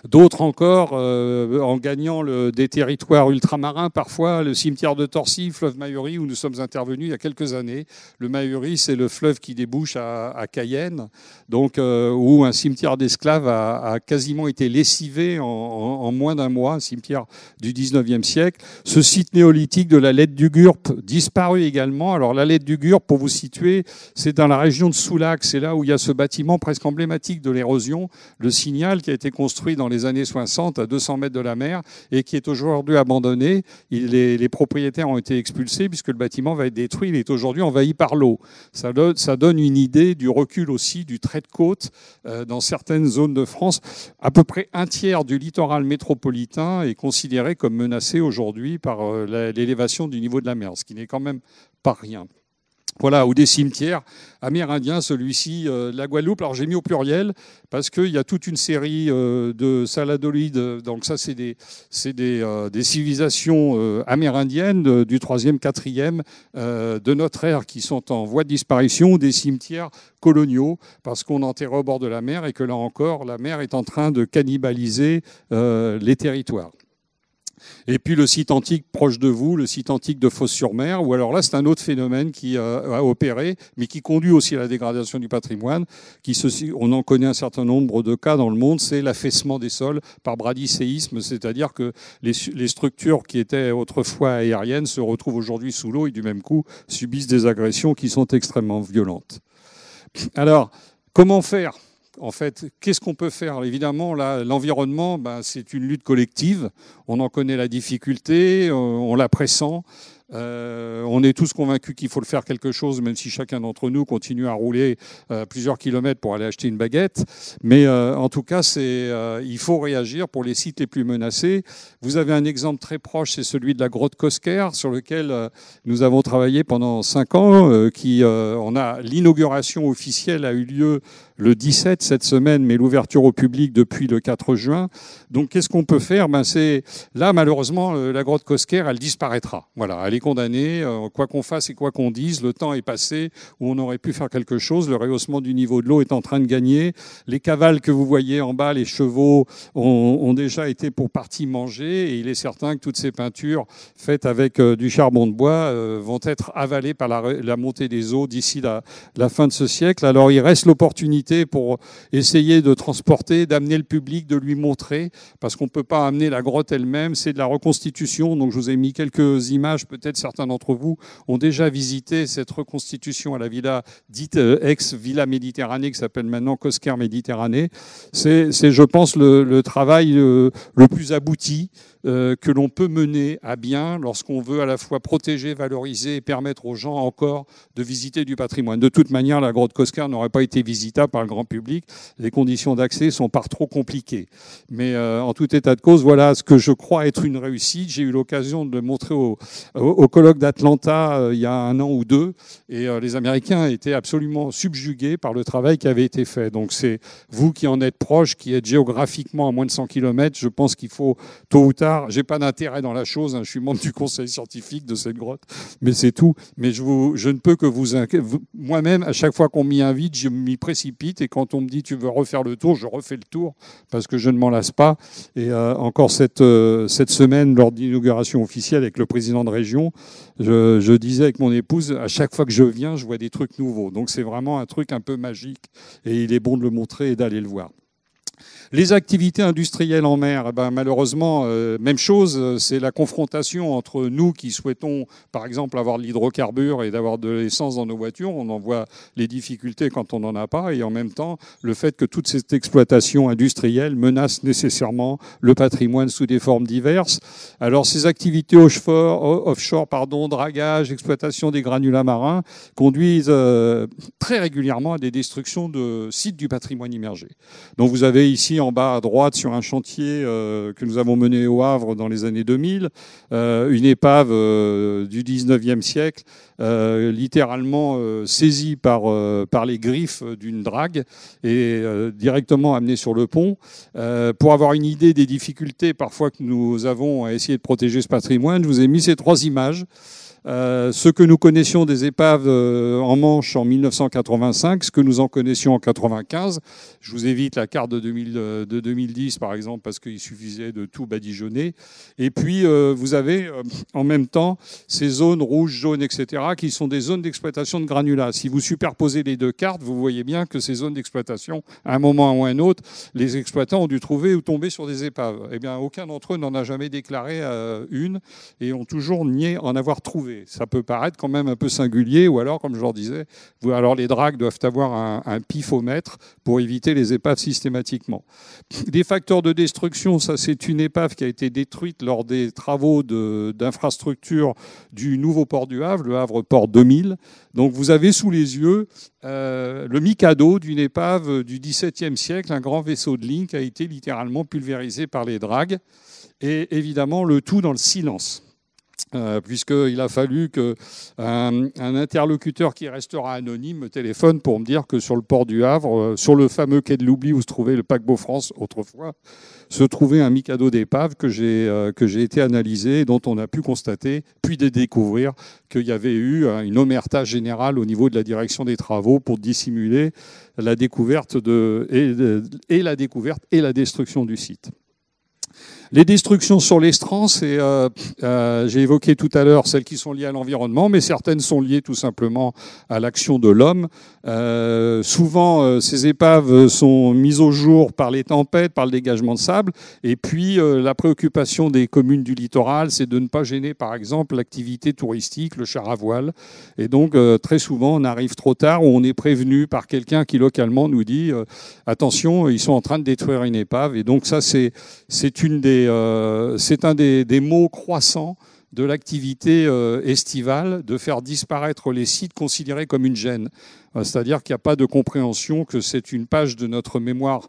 D'autres encore, euh, en gagnant le, des territoires ultramarins, parfois le cimetière de Torcy, fleuve Mayuri, où nous sommes intervenus il y a quelques années. Le Mayuri, c'est le fleuve qui débouche à, Cayenne, donc euh, où un cimetière d'esclaves a, quasiment été lessivé en, en, moins d'un mois, un cimetière du 19e siècle. Ce site néolithique de la Lette du Gurp disparu également. Alors la Lette du Gurp, pour vous situer, c'est dans la région de Soulac, c'est là où il y a ce bâtiment presque emblématique de l'érosion, le signal qui a été construit dans les les années 60 à 200 mètres de la mer et qui est aujourd'hui abandonné. les, propriétaires ont été expulsés puisque le bâtiment va être détruit. Il est aujourd'hui envahi par l'eau. Ça, donne une idée du recul aussi du trait de côte euh, dans certaines zones de France. À peu près un tiers du littoral métropolitain est considéré comme menacé aujourd'hui par euh, l'élévation du niveau de la mer, ce qui n'est quand même pas rien voilà, ou des cimetières amérindiens, celui-ci, euh, la Guadeloupe. Alors j'ai mis au pluriel parce qu'il y a toute une série euh, de saladolides, donc ça c'est des, c'est des, euh, civilisations amérindiennes du troisième, e 4 de notre ère qui sont en voie de disparition, des cimetières coloniaux, parce qu'on enterre au bord de la mer et que là encore, la mer est en train de cannibaliser les territoires. Et puis le site antique proche de vous, le site antique de Fos-sur-Mer, ou alors là, c'est un autre phénomène qui euh, a opéré, mais qui conduit aussi à la dégradation du patrimoine. Qui on en connaît un certain nombre de cas dans le monde, c'est l'affaissement des sols par bradiséisme, c'est-à-dire que les, structures qui étaient autrefois aériennes se retrouvent aujourd'hui sous l'eau et du même coup subissent des agressions qui sont extrêmement violentes. Alors, comment faire en fait, qu'est-ce qu'on peut faire Évidemment, l'environnement, ben, c'est une lutte collective. On en connaît la difficulté, euh, on la pressent. Euh, on est tous convaincus qu'il faut le faire quelque chose, même si chacun d'entre nous continue à rouler euh, plusieurs kilomètres pour aller acheter une baguette. Mais euh, en tout cas, c'est, il faut réagir pour les sites les plus menacés. Vous avez un exemple très proche, c'est celui de la grotte Cosquer, sur lequel nous avons travaillé pendant cinq ans. qui, on a l'inauguration officielle a eu lieu le 17 cette semaine, mais l'ouverture au public depuis le 4 juin. Donc qu'est-ce qu'on peut faire ben, c'est Là, malheureusement, euh, la grotte Cosquer, elle disparaîtra. Voilà, elle est condamnée. Euh, quoi qu'on fasse et quoi qu'on dise, le temps est passé où on aurait pu faire quelque chose. Le rehaussement du niveau de l'eau est en train de gagner. Les cavales que vous voyez en bas, les chevaux, ont, déjà été pour partie mangés. Et il est certain que toutes ces peintures faites avec euh, du charbon de bois vont être avalées par la, montée des eaux d'ici la fin de ce siècle. Alors il reste l'opportunité pour essayer de transporter, d'amener le public, de lui montrer, parce qu'on ne peut pas amener la grotte elle-même, c'est de la reconstitution. Donc je vous ai mis quelques images, peut-être certains d'entre vous ont déjà visité cette reconstitution à la villa dite euh, ex-villa méditerranée qui s'appelle maintenant Cosquer Méditerranée. C'est, je pense, le travail euh, le plus abouti euh, que l'on peut mener à bien lorsqu'on veut à la fois protéger, valoriser et permettre aux gens encore de visiter du patrimoine. De toute manière, la grotte Coscar n'aurait pas été visitable par le grand public. Les conditions d'accès sont par trop compliquées. Mais euh, en tout état de cause, voilà ce que je crois être une réussite. J'ai eu l'occasion de le montrer au, colloque d'Atlanta euh, il y a un an ou deux, et les Américains étaient absolument subjugués par le travail qui avait été fait. Donc c'est vous qui en êtes proche, qui êtes géographiquement à moins de 100 km, je pense qu'il faut tôt ou tard je J'ai pas d'intérêt dans la chose. Hein. Je suis membre du conseil scientifique de cette grotte, mais c'est tout. Mais je, ne peux que vous, moi-même à chaque fois qu'on m'y invite, je m'y précipite et quand on me dit tu veux refaire le tour, je refais le tour parce que je ne m'en lasse pas. Et euh, encore euh, cette semaine lors de l'inauguration officielle avec le président de région, je, je disais avec mon épouse à chaque fois que je viens, je vois des trucs nouveaux. Donc c'est vraiment un truc un peu magique et il est bon de le montrer et d'aller le voir. Les activités industrielles en mer, eh ben, malheureusement, euh, même chose, euh, c'est la confrontation entre nous qui souhaitons, par exemple, avoir de l'hydrocarbure et d'avoir de l'essence dans nos voitures. On en voit les difficultés quand on n'en a pas. Et en même temps, le fait que toute cette exploitation industrielle menace nécessairement le patrimoine sous des formes diverses. Alors, ces activités offshore, pardon, dragage, exploitation des granulats marins, conduisent euh, très régulièrement à des destructions de sites du patrimoine immergé. Donc, vous avez ici en bas à droite sur un chantier euh, que nous avons mené au Havre dans les années 2000, euh, une épave euh, du 19e siècle, littéralement saisie par, par les griffes d'une drague et directement amenée sur le pont. pour avoir une idée des difficultés parfois que nous avons à essayer de protéger ce patrimoine, je vous ai mis ces trois images. Euh, ce que nous connaissions des épaves euh, en Manche en 1985, ce que nous en connaissions en 95. Je vous évite la carte de, 2010, euh, par exemple, parce qu'il suffisait de tout badigeonner. Et puis, vous avez en même temps ces zones rouges, jaunes, etc., qui sont des zones d'exploitation de granulats. Si vous superposez les deux cartes, vous voyez bien que ces zones d'exploitation, à un moment ou à un autre, les exploitants ont dû trouver ou tomber sur des épaves. Eh bien, aucun d'entre eux n'en a jamais déclaré une et ont toujours nié en avoir trouvé ça peut paraître quand même un peu singulier, ou alors, comme je leur disais, alors les dragues doivent avoir un, pifomètre pour éviter les épaves systématiquement. Des facteurs de destruction, ça c'est une épave qui a été détruite lors des travaux d'infrastructure du nouveau port du Havre, le Havre Port 2000. Donc vous avez sous les yeux le euh, le Mikado d'une épave du XVIIe siècle, un grand vaisseau de ligne qui a été littéralement pulvérisé par les dragues, et évidemment le tout dans le silence. Euh, puisqu'il a fallu qu'un interlocuteur qui restera anonyme me téléphone pour me dire que sur le port du Havre, euh, sur le fameux quai de l'oubli où se trouvait le paquebot France autrefois, se trouvait un mikado d'épave que j'ai euh, que j'ai été analysé, dont on a pu constater, puis de découvrir qu'il y avait eu hein, une omerta générale au niveau de la direction des travaux pour dissimuler la découverte de et la découverte et la destruction du site. Les destructions sur les strands, euh, euh, j'ai évoqué tout à l'heure celles qui sont liées à l'environnement, mais certaines sont liées tout simplement à l'action de l'homme. Euh, souvent, ces épaves sont mises au jour par les tempêtes, par le dégagement de sable, et puis la préoccupation des communes du littoral, c'est de ne pas gêner, par exemple, l'activité touristique, le char à voile. Et donc, très souvent, on arrive trop tard ou on est prévenu par quelqu'un qui localement nous dit attention, ils sont en train de détruire une épave. Et donc, ça, c'est, c'est une des et euh, c'est un des, mots croissants de l'activité euh, estivale, de faire disparaître les sites considérés comme une gêne. Euh, c'est-à-dire qu'il n'y a pas de compréhension que c'est une page de notre mémoire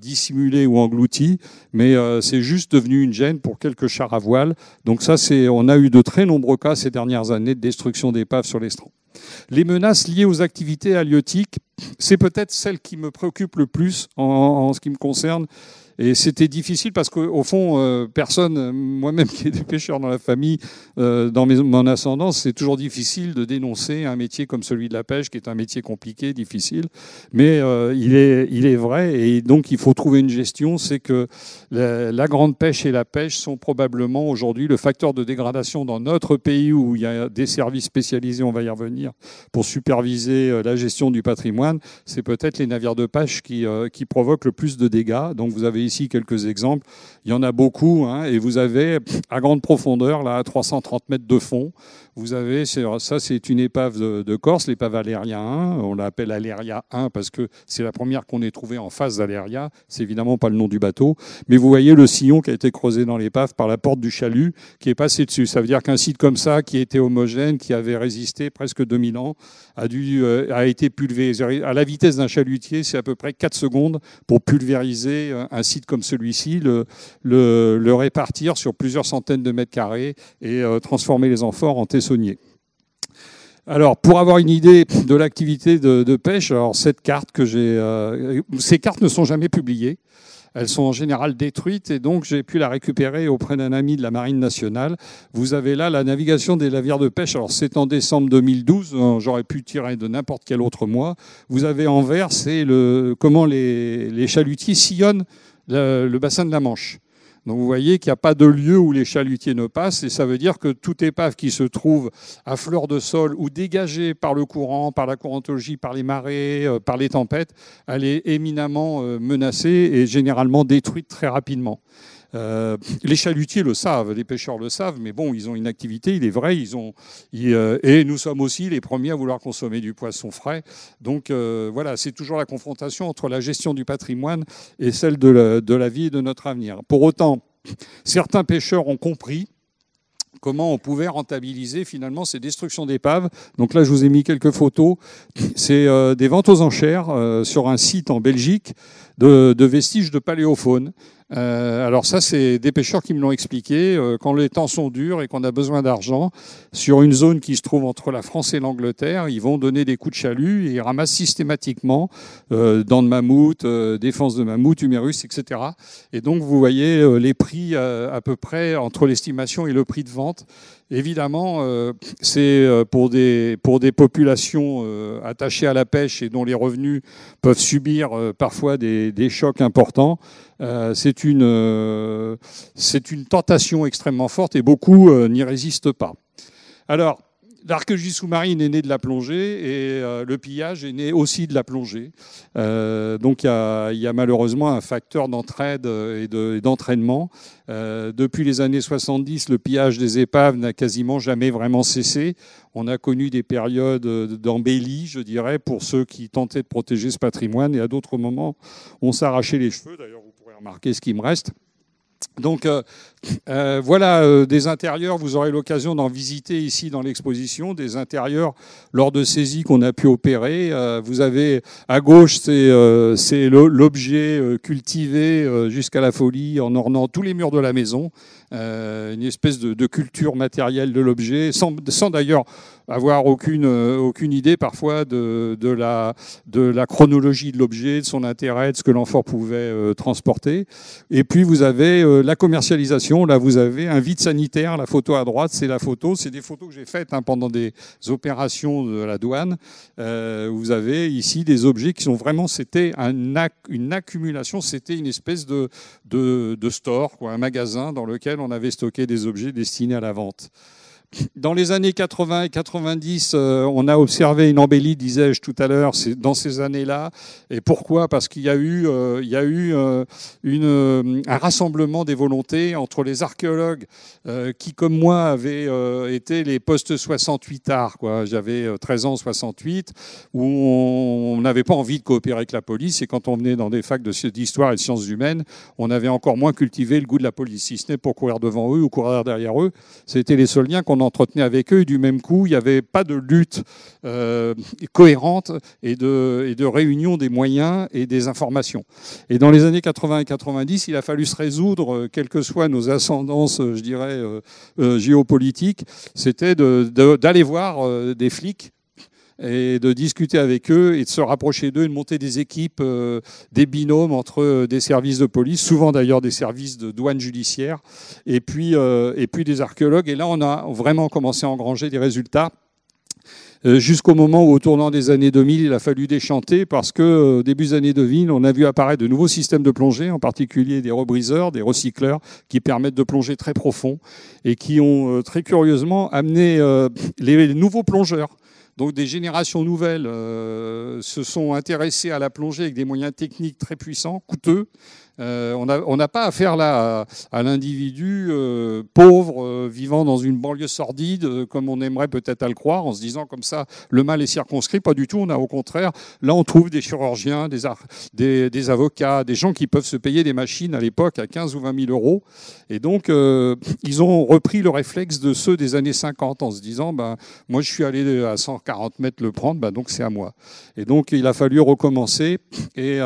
dissimulée ou engloutie, mais c'est juste devenu une gêne pour quelques chars à voile. Donc ça, on a eu de très nombreux cas ces dernières années de destruction d'épaves sur les strands. Les menaces liées aux activités halieutiques, c'est peut-être celle qui me préoccupe le plus en ce qui me concerne. Et c'était difficile parce qu'au fond, euh, personne, moi-même qui ai des pêcheurs dans la famille, euh, dans mes, mon ascendance, c'est toujours difficile de dénoncer un métier comme celui de la pêche, qui est un métier compliqué, difficile. Mais euh, il, est, il est vrai. Et donc, il faut trouver une gestion. C'est que la, la, grande pêche et la pêche sont probablement aujourd'hui le facteur de dégradation dans notre pays où il y a des services spécialisés, on va y revenir, pour superviser la gestion du patrimoine. C'est peut-être les navires de pêche qui, qui provoquent le plus de dégâts. Donc, vous avez ici quelques exemples. Il y en a beaucoup, hein, et vous avez à grande profondeur, là, à 330 mètres de fond, vous avez, ça c'est une épave de, Corse, l'épave Aléria 1, on l'appelle Aléria 1 parce que c'est la première qu'on ait trouvée en face d'Aléria, c'est évidemment pas le nom du bateau, mais vous voyez le sillon qui a été creusé dans l'épave par la porte du chalut qui est passé dessus. Ça veut dire qu'un site comme ça, qui était homogène, qui avait résisté presque 2000 ans, a, dû, euh, a été pulvérisé. À la vitesse d'un chalutier, c'est à peu près 4 secondes pour pulvériser euh, un site comme celui-ci, le, répartir sur plusieurs centaines de mètres carrés et euh, transformer les amphores en tessonniers. Alors, pour avoir une idée de l'activité de, pêche, alors cette carte que j'ai, euh, ces cartes ne sont jamais publiées. Elles sont en général détruites et donc j'ai pu la récupérer auprès d'un ami de la Marine nationale. Vous avez là la navigation des navires de pêche. Alors c'est en décembre 2012, hein, j'aurais pu tirer de n'importe quel autre mois. Vous avez en vert, c'est le, comment les chalutiers sillonnent le, bassin de la Manche. vous voyez qu'il n'y a pas de lieu où les chalutiers ne passent, et ça veut dire que toute épave qui se trouve à fleur de sol ou dégagée par le courant, par la courantologie, par les marées, euh, par les tempêtes, elle est éminemment euh, menacée et généralement détruite très rapidement. Euh, les chalutiers le savent, les pêcheurs le savent, mais bon, ils ont une activité, il est vrai, ils ont, euh, et nous sommes aussi les premiers à vouloir consommer du poisson frais. Donc euh, voilà, c'est toujours la confrontation entre la gestion du patrimoine et celle de la, vie et de notre avenir. Pour autant, certains pêcheurs ont compris comment on pouvait rentabiliser finalement ces destructions d'épaves. Donc là, je vous ai mis quelques photos. C'est des ventes aux enchères sur un site en Belgique de, vestiges de paléophones. Euh, alors ça, c'est des pêcheurs qui me l'ont expliqué. Euh, quand les temps sont durs et qu'on a besoin d'argent, sur une zone qui se trouve entre la France et l'Angleterre, ils vont donner des coups de chalut et ils ramassent systématiquement euh, dents de mammouth, euh, défense de mammouth, humérus, etc. Et donc vous voyez les prix à peu près entre l'estimation et le prix de vente. Évidemment, euh, c'est euh, pour des, pour des populations euh, attachées à la pêche et dont les revenus peuvent subir parfois des, des chocs importants. c'est une, c'est une tentation extrêmement forte et beaucoup n'y résistent pas. Alors, L'archéologie sous-marine est née de la plongée et euh, le pillage est né aussi de la plongée. Euh, donc il y, a malheureusement un facteur d'entraide euh, et d'entraînement. depuis les années 70, le pillage des épaves n'a quasiment jamais vraiment cessé. On a connu des périodes d'embellie, je dirais, pour ceux qui tentaient de protéger ce patrimoine et à d'autres moments, on s'arrachait les cheveux. D'ailleurs, vous pourrez remarquer ce qui me reste. Donc euh, euh, voilà euh, des intérieurs, vous aurez l'occasion d'en visiter ici dans l'exposition, des intérieurs lors de saisies qu'on a pu opérer. vous avez à gauche, c'est l'objet cultivé jusqu'à la folie en ornant tous les murs de la maison, une espèce de, culture matérielle de l'objet, sans, d'ailleurs avoir aucune, aucune idée parfois de, de, la, de la chronologie de l'objet, de son intérêt, de ce que l'enfant pouvait transporter. Et puis vous avez euh, la commercialisation, là vous avez un vide sanitaire, la photo à droite, c'est la photo, c'est des photos que j'ai faites hein, pendant des opérations de la douane. Euh, vous avez ici des objets qui sont vraiment, c'était une accumulation, c'était une espèce de, de, store, ou un magasin dans lequel on avait stocké des objets destinés à la vente. Dans les années 80 et 90, euh, on a observé une embellie, disais-je tout à l'heure, dans ces années-là. Et pourquoi Parce qu'il y a eu, euh, il eu euh, une, un rassemblement des volontés entre les archéologues qui, comme moi, avaient été les postes 68 arts. J'avais 13 ans, 68, où on n'avait pas envie de coopérer avec la police. Et quand on venait dans des facs d'histoire et de sciences humaines, on avait encore moins cultivé le goût de la police, si ce n'est pour courir devant eux ou courir derrière eux. C'était les seuls liens qu'on entretenait avec eux. Et du même coup, il n'y avait pas de lutte euh, cohérente et de, et de réunion des moyens et des informations. Et dans les années 80 et 90, il a fallu se résoudre, euh, quelles que soient nos ascendances, euh, je dirais, géopolitiques, c'était d'aller voir des flics et de discuter avec eux et de se rapprocher d'eux, et de monter des équipes, euh, des binômes entre euh, des services de police, souvent d'ailleurs des services de douane judiciaire, euh, et puis, des archéologues. Et là, on a vraiment commencé à engranger des résultats jusqu'au moment où, au tournant des années 2000, il a fallu déchanter parce que, début des années 2000, on a vu apparaître de nouveaux systèmes de plongée, en particulier des rebriseurs, des recycleurs, qui permettent de plonger très profond et qui ont très curieusement amené les nouveaux plongeurs donc des générations nouvelles euh, se sont intéressées à la plongée avec des moyens techniques très puissants, coûteux, euh, on n'a pas affaire là à, l'individu euh, pauvre euh, vivant dans une banlieue sordide, comme on aimerait peut-être à le croire, en se disant comme ça le mal est circonscrit. Pas du tout. On a au contraire, là on trouve des chirurgiens, des, avocats, des gens qui peuvent se payer des machines à l'époque à 15 ou 20 000 euros. Et donc ils ont repris le réflexe de ceux des années 50 en se disant ben, moi je suis allé à 140 mètres le prendre, ben, donc c'est à moi. Et donc il a fallu recommencer. et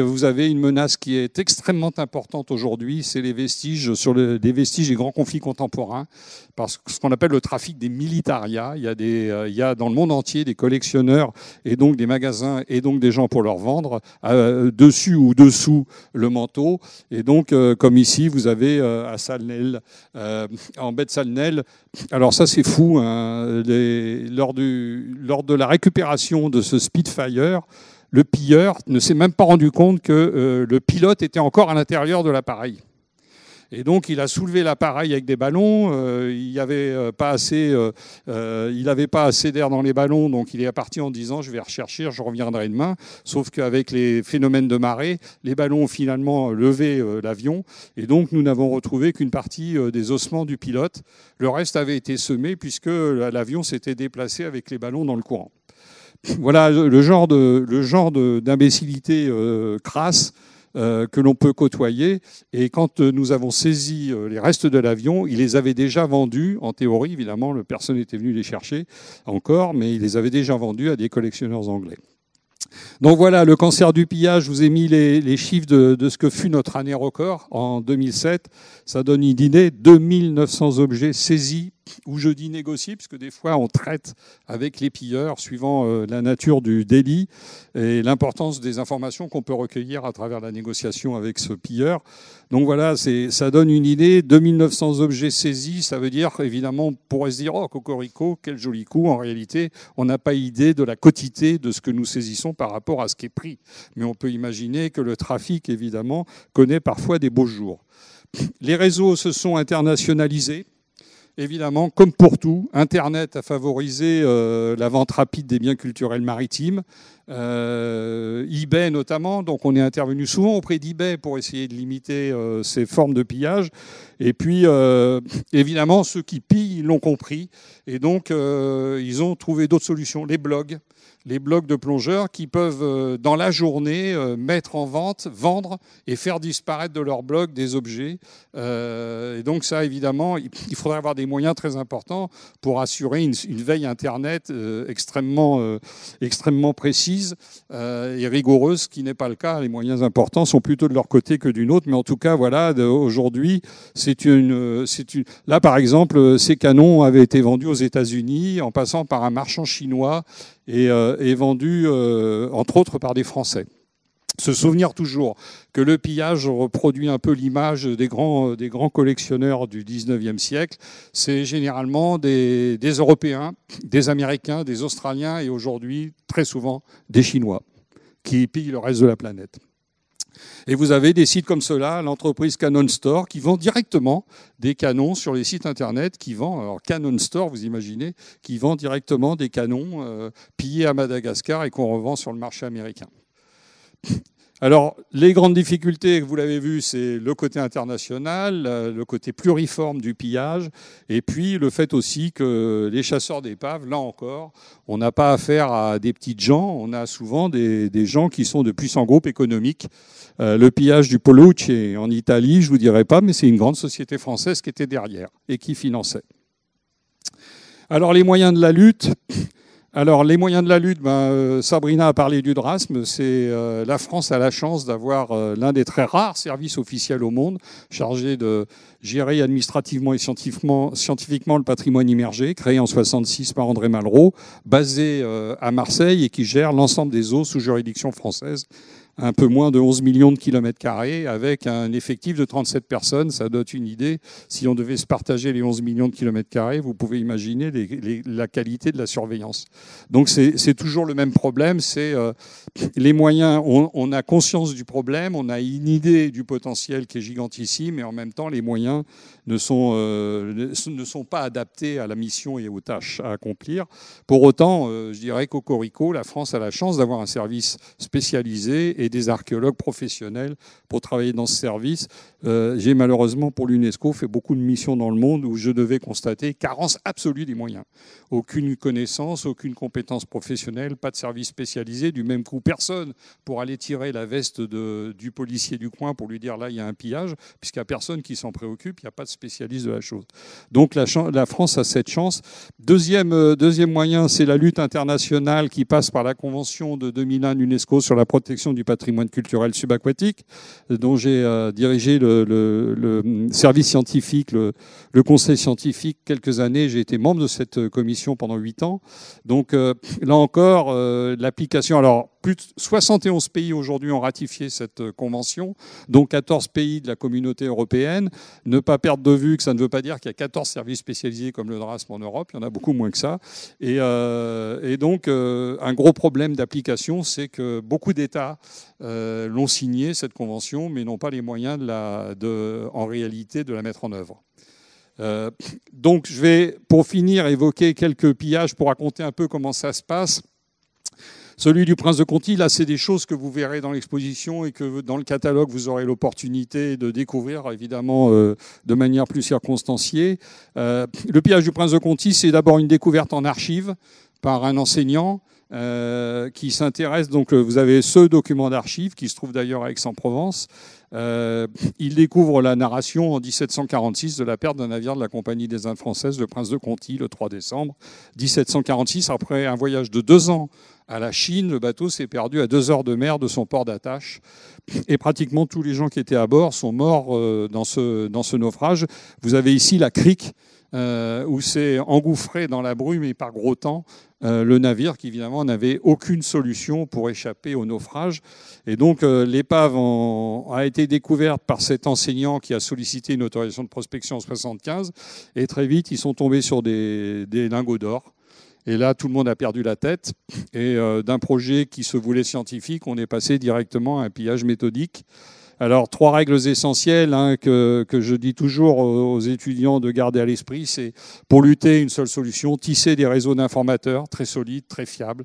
vous avez une menace qui est est extrêmement importante aujourd'hui, c'est les vestiges sur vestiges des grands conflits contemporains, parce que ce qu'on appelle le trafic des militariats. Il y, a des, euh, il y a dans le monde entier des collectionneurs et donc des magasins et donc des gens pour leur vendre euh, dessus ou dessous le manteau. Et donc, euh, comme ici, vous avez à Salnel, en baie de Salnel. Alors ça, c'est fou. Hein, lors, du, lors de la récupération de ce Spitfire le pilleur ne s'est même pas rendu compte que euh, le pilote était encore à l'intérieur de l'appareil. Et donc il a soulevé l'appareil avec des ballons. Euh, il n'avait euh, pas assez, avait pas assez d'air dans les ballons, donc il est parti en disant je vais rechercher, je reviendrai demain. Sauf qu'avec les phénomènes de marée, les ballons ont finalement levé l'avion, et donc nous n'avons retrouvé qu'une partie des ossements du pilote. Le reste avait été semé puisque l'avion s'était déplacé avec les ballons dans le courant. Voilà le genre de, le d'imbécilité euh, crasse euh, que l'on peut côtoyer. Et quand euh, nous avons saisi les restes de l'avion, il les avait déjà vendus, en théorie évidemment, le personne n'était venu les chercher encore, mais il les avait déjà vendus à des collectionneurs anglais. Donc voilà, le cancer du pillage, je vous ai mis les, chiffres de, ce que fut notre année record en 2007. Ça donne une idée, 2900 objets saisis où je dis négocier, parce que des fois on traite avec les pilleurs suivant euh, la nature du délit et l'importance des informations qu'on peut recueillir à travers la négociation avec ce pilleur. Donc voilà, ça donne une idée. 2900 objets saisis, ça veut dire évidemment, on pourrait se dire, oh cocorico, quel joli coup. En réalité, on n'a pas idée de la quotité de ce que nous saisissons par rapport à ce qui est pris. Mais on peut imaginer que le trafic, évidemment, connaît parfois des beaux jours. Les réseaux se sont internationalisés. Évidemment, comme pour tout, Internet a favorisé euh, la vente rapide des biens culturels maritimes, euh, eBay notamment. Donc, on est intervenu souvent auprès d'eBay pour essayer de limiter euh, ces formes de pillage. Et puis, évidemment, ceux qui pillent l'ont compris. Et donc, ils ont trouvé d'autres solutions. Les blogs les blocs de plongeurs qui peuvent, euh, dans la journée, euh, mettre en vente, vendre et faire disparaître de leurs blocs des objets. Euh, et donc ça, évidemment, il faudrait avoir des moyens très importants pour assurer une, veille Internet extrêmement, extrêmement précise et rigoureuse, ce qui n'est pas le cas. Les moyens importants sont plutôt de leur côté que d'une autre. Mais en tout cas, voilà, aujourd'hui, c'est une, une... Là, par exemple, ces canons avaient été vendus aux États-Unis en passant par un marchand chinois et est euh, vendu euh, entre autres par des Français se souvenir toujours que le pillage reproduit un peu l'image des grands, euh, des grands collectionneurs du 19e siècle. C'est généralement des, Européens, des Américains, des Australiens et aujourd'hui très souvent des Chinois qui pillent le reste de la planète. Et vous avez des sites comme cela, l'entreprise Canon Store, qui vend directement des canons sur les sites internet, qui vend, alors Canon Store, vous imaginez, qui vend directement des canons euh, pillés à Madagascar et qu'on revend sur le marché américain. Alors, les grandes difficultés, vous l'avez vu, c'est le côté international, euh, le côté pluriforme du pillage, et puis le fait aussi que les chasseurs d'épaves, là encore, on n'a pas affaire à des petites gens, on a souvent des, gens qui sont de puissants groupes économiques. Euh, le pillage du Poluce en Italie, je vous dirais pas, mais c'est une grande société française qui était derrière et qui finançait. Alors, les moyens de la lutte. Alors, les moyens de la lutte, ben, euh, Sabrina a parlé du drasme. C'est euh, la France a la chance d'avoir euh, l'un des très rares services officiels au monde chargé de gérer administrativement et scientifiquement, le patrimoine immergé, créé en 66 par André Malraux, basé à Marseille et qui gère l'ensemble des eaux sous juridiction française un peu moins de 11 millions de kilomètres carrés avec un effectif de 37 personnes. Ça donne une idée. Si on devait se partager les 11 millions de kilomètres carrés, vous pouvez imaginer la qualité de la surveillance. Donc c'est toujours le même problème. C'est euh, les moyens. On, a conscience du problème, on a une idée du potentiel qui est gigantissime, mais en même temps les moyens ne sont, euh, ne sont pas adaptés à la mission et aux tâches à accomplir. Pour autant, euh, je dirais qu'au Corico, la France a la chance d'avoir un service spécialisé et des archéologues professionnels pour travailler dans ce service. Euh, j'ai malheureusement pour l'UNESCO fait beaucoup de missions dans le monde où je devais constater carence absolue des moyens. Aucune connaissance, aucune compétence professionnelle, pas de service spécialisé, du même coup personne pour aller tirer la veste du policier du coin pour lui dire là il y a un pillage, puisqu'il n'y a personne qui s'en préoccupe, il n'y a pas de spécialiste de la chose. Donc la, la France a cette chance. Deuxième, euh, deuxième moyen, c'est la lutte internationale qui passe par la Convention de 2001 UNESCO sur la protection du patrimoine culturel subaquatique, euh, dont j'ai dirigé le le, service scientifique, le, le, conseil scientifique, quelques années. J'ai été membre de cette commission pendant huit ans. Donc euh, là encore, euh, l'application. Alors plus de 71 pays aujourd'hui ont ratifié cette euh, convention, dont 14 pays de la communauté européenne. Ne pas perdre de vue que ça ne veut pas dire qu'il y a 14 services spécialisés comme le DRASM en Europe, il y en a beaucoup moins que ça. Et, euh, donc, euh, un gros problème d'application, c'est que beaucoup d'États l'ont signé, cette convention, mais n'ont pas les moyens, de la, en réalité, de la mettre en œuvre. donc je vais, pour finir, évoquer quelques pillages pour raconter un peu comment ça se passe. Celui du Prince de Conti, là, c'est des choses que vous verrez dans l'exposition et que dans le catalogue, vous aurez l'opportunité de découvrir, évidemment, euh, de manière plus circonstanciée. Euh, le pillage du Prince de Conti, c'est d'abord une découverte en archives par un enseignant. Euh, qui s'intéresse. Donc, vous avez ce document d'archives qui se trouve d'ailleurs à Aix-en-Provence. il découvre la narration en 1746 de la perte d'un navire de la Compagnie des Indes françaises, le Prince de Conti, le 3 décembre 1746, après un voyage de deux ans à la Chine, le bateau s'est perdu à deux heures de mer de son port d'attache. Et pratiquement tous les gens qui étaient à bord sont morts euh, dans ce, naufrage. Vous avez ici la crique euh, où s'est engouffré dans la brume et par gros temps euh, le navire qui évidemment n'avait aucune solution pour échapper au naufrage. Et donc l'épave a été découverte par cet enseignant qui a sollicité une autorisation de prospection en 75 et très vite ils sont tombés sur des lingots d'or et là, tout le monde a perdu la tête. Et euh, d'un projet qui se voulait scientifique, on est passé directement à un pillage méthodique. Alors, trois règles essentielles hein, que, je dis toujours aux étudiants de garder à l'esprit, c'est pour lutter, une seule solution, tisser des réseaux d'informateurs très solides, très fiables,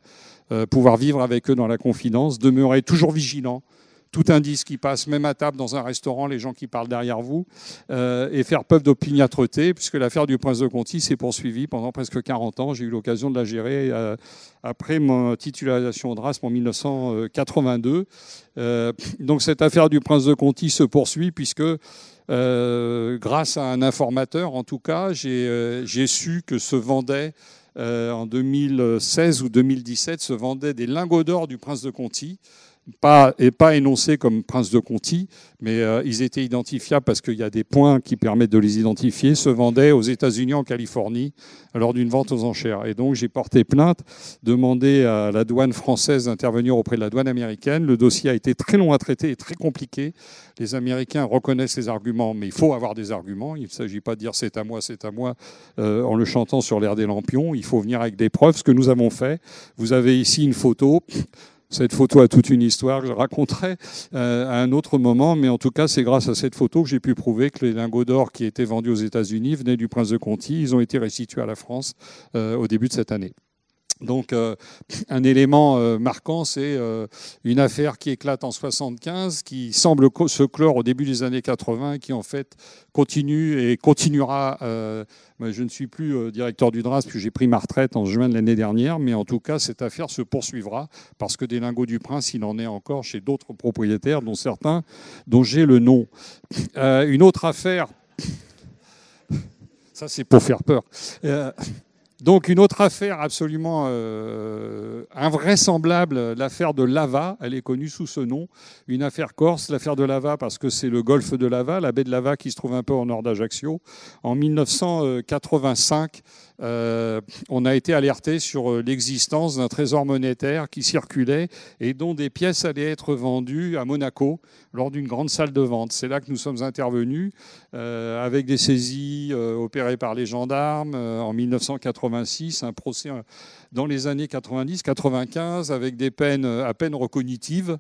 euh, pouvoir vivre avec eux dans la confidence, demeurer toujours vigilant, tout indice qui passe, même à table dans un restaurant, les gens qui parlent derrière vous, euh, et faire preuve d'opiniâtreté, puisque l'affaire du prince de Conti s'est poursuivie pendant presque 40 ans. J'ai eu l'occasion de la gérer euh, après ma titularisation au RASP en 1982. Euh, donc cette affaire du prince de Conti se poursuit, puisque grâce à un informateur, en tout cas, j'ai su que se vendait... en 2016 ou 2017, se vendaient des lingots d'or du prince de Conti pas, et pas énoncés comme Prince de Conti, mais euh, ils étaient identifiables parce qu'il y a des points qui permettent de les identifier, se vendaient aux États-Unis, en Californie, lors d'une vente aux enchères. Et donc j'ai porté plainte, demandé à la douane française d'intervenir auprès de la douane américaine. Le dossier a été très long à traiter et très compliqué. Les Américains reconnaissent les arguments, mais il faut avoir des arguments. Il ne s'agit pas de dire c'est à moi, c'est à moi, euh, en le chantant sur l'air des lampions. Il faut venir avec des preuves, ce que nous avons fait. Vous avez ici une photo cette photo a toute une histoire que je raconterai euh, à un autre moment, mais en tout cas, c'est grâce à cette photo que j'ai pu prouver que les lingots d'or qui étaient vendus aux États-Unis venaient du prince de Conti. Ils ont été restitués à la France euh, au début de cette année. Donc euh, un élément euh, marquant, c'est euh, une affaire qui éclate en 75, qui semble se clore au début des années 80, qui en fait continue et continuera. je ne suis plus directeur du DRAS, puisque j'ai pris ma retraite en juin de l'année dernière, mais en tout cas, cette affaire se poursuivra parce que des lingots du prince, il en est encore chez d'autres propriétaires, dont certains dont j'ai le nom. une autre affaire, ça c'est pour faire peur. Donc une autre affaire absolument euh, invraisemblable, l'affaire de Lava, elle est connue sous ce nom, une affaire corse, l'affaire de Lava parce que c'est le golfe de Lava, la baie de Lava qui se trouve un peu au nord d'Ajaccio, en 1985. Euh, on a été alerté sur euh, l'existence d'un trésor monétaire qui circulait et dont des pièces allaient être vendues à Monaco lors d'une grande salle de vente. C'est là que nous sommes intervenus euh, avec des saisies opérées par les gendarmes en 1986, un procès dans les années 90-95 avec des peines euh, à peine recognitives.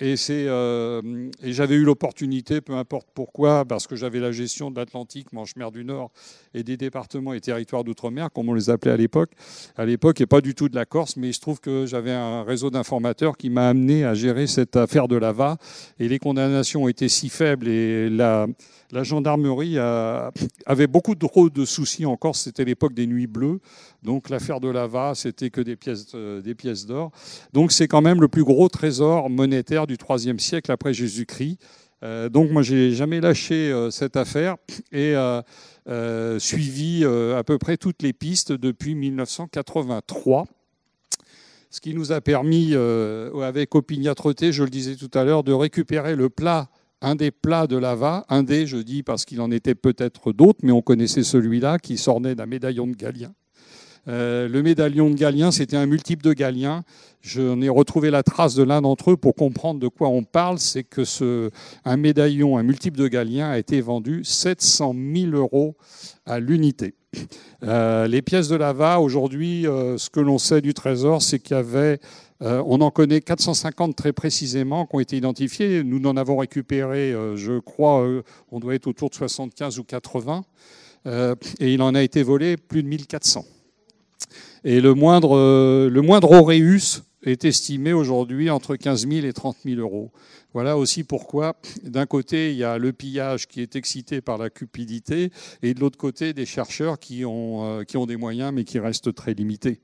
Et, euh, et j'avais eu l'opportunité, peu importe pourquoi, parce que j'avais la gestion de l'Atlantique, Manche-Mer du Nord et des départements et territoires d'outre-mer, comme on les appelait à l'époque, à l'époque, et pas du tout de la Corse, mais je trouve que j'avais un réseau d'informateurs qui m'a amené à gérer cette affaire de Lava. Et les condamnations ont été si faibles et la, la gendarmerie avait beaucoup trop de soucis en Corse. C'était l'époque des Nuits Bleues. Donc l'affaire de Lava, c'était que des pièces, euh, d'or. Donc c'est quand même le plus gros trésor monétaire du IIIe siècle après Jésus-Christ. Euh, donc moi, j'ai jamais lâché euh, cette affaire et suivi à peu près toutes les pistes depuis 1983. Ce qui nous a permis, avec opiniâtreté, je le disais tout à l'heure, de récupérer le plat un des plats de lava, un des, je dis parce qu'il en était peut-être d'autres, mais on connaissait celui-là qui s'ornait d'un médaillon de Galien. Euh, le médaillon de Galien, c'était un multiple de Galien. J'en ai retrouvé la trace de l'un d'entre eux pour comprendre de quoi on parle. C'est que ce, un médaillon, un multiple de Galien, a été vendu 700 000 euros à l'unité. Euh, les pièces de Lava, aujourd'hui, euh, ce que l'on sait du Trésor, c'est qu'il y avait, euh, on en connaît 450 très précisément qui ont été identifiées. Nous n'en avons récupéré, je crois, on doit être autour de 75 ou 80. et il en a été volé plus de 1400. Et le moindre, le moindre auréus est estimé aujourd'hui entre 15 000 et 30 000 euros. Voilà aussi pourquoi, d'un côté, il y a le pillage qui est excité par la cupidité, et de l'autre côté, des chercheurs qui ont, euh, des moyens, mais qui restent très limités.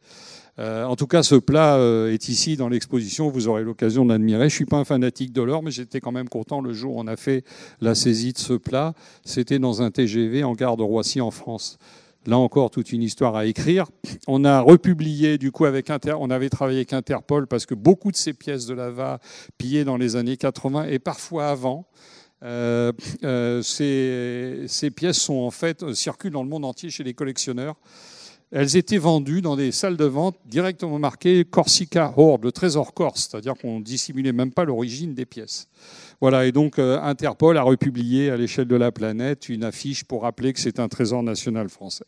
Euh, en tout cas, ce plat euh, est ici dans l'exposition, vous aurez l'occasion de l'admirer. Je suis pas un fanatique de l'or, mais j'étais quand même content le jour où on a fait la saisie de ce plat. C'était dans un TGV en gare de Roissy en France. Là encore, toute une histoire à écrire. On a republié, du coup, avec Inter, on avait travaillé avec Interpol parce que beaucoup de ces pièces de Lava, pillées dans les années 80 et parfois avant, euh, euh, ces, ces, pièces sont en fait euh, circulent dans le monde entier chez les collectionneurs. Elles étaient vendues dans des salles de vente directement marquées Corsica Horde, le trésor corse, c'est-à-dire qu'on ne dissimulait même pas l'origine des pièces. Voilà, et donc euh, Interpol a republié à l'échelle de la planète une affiche pour rappeler que c'est un trésor national français.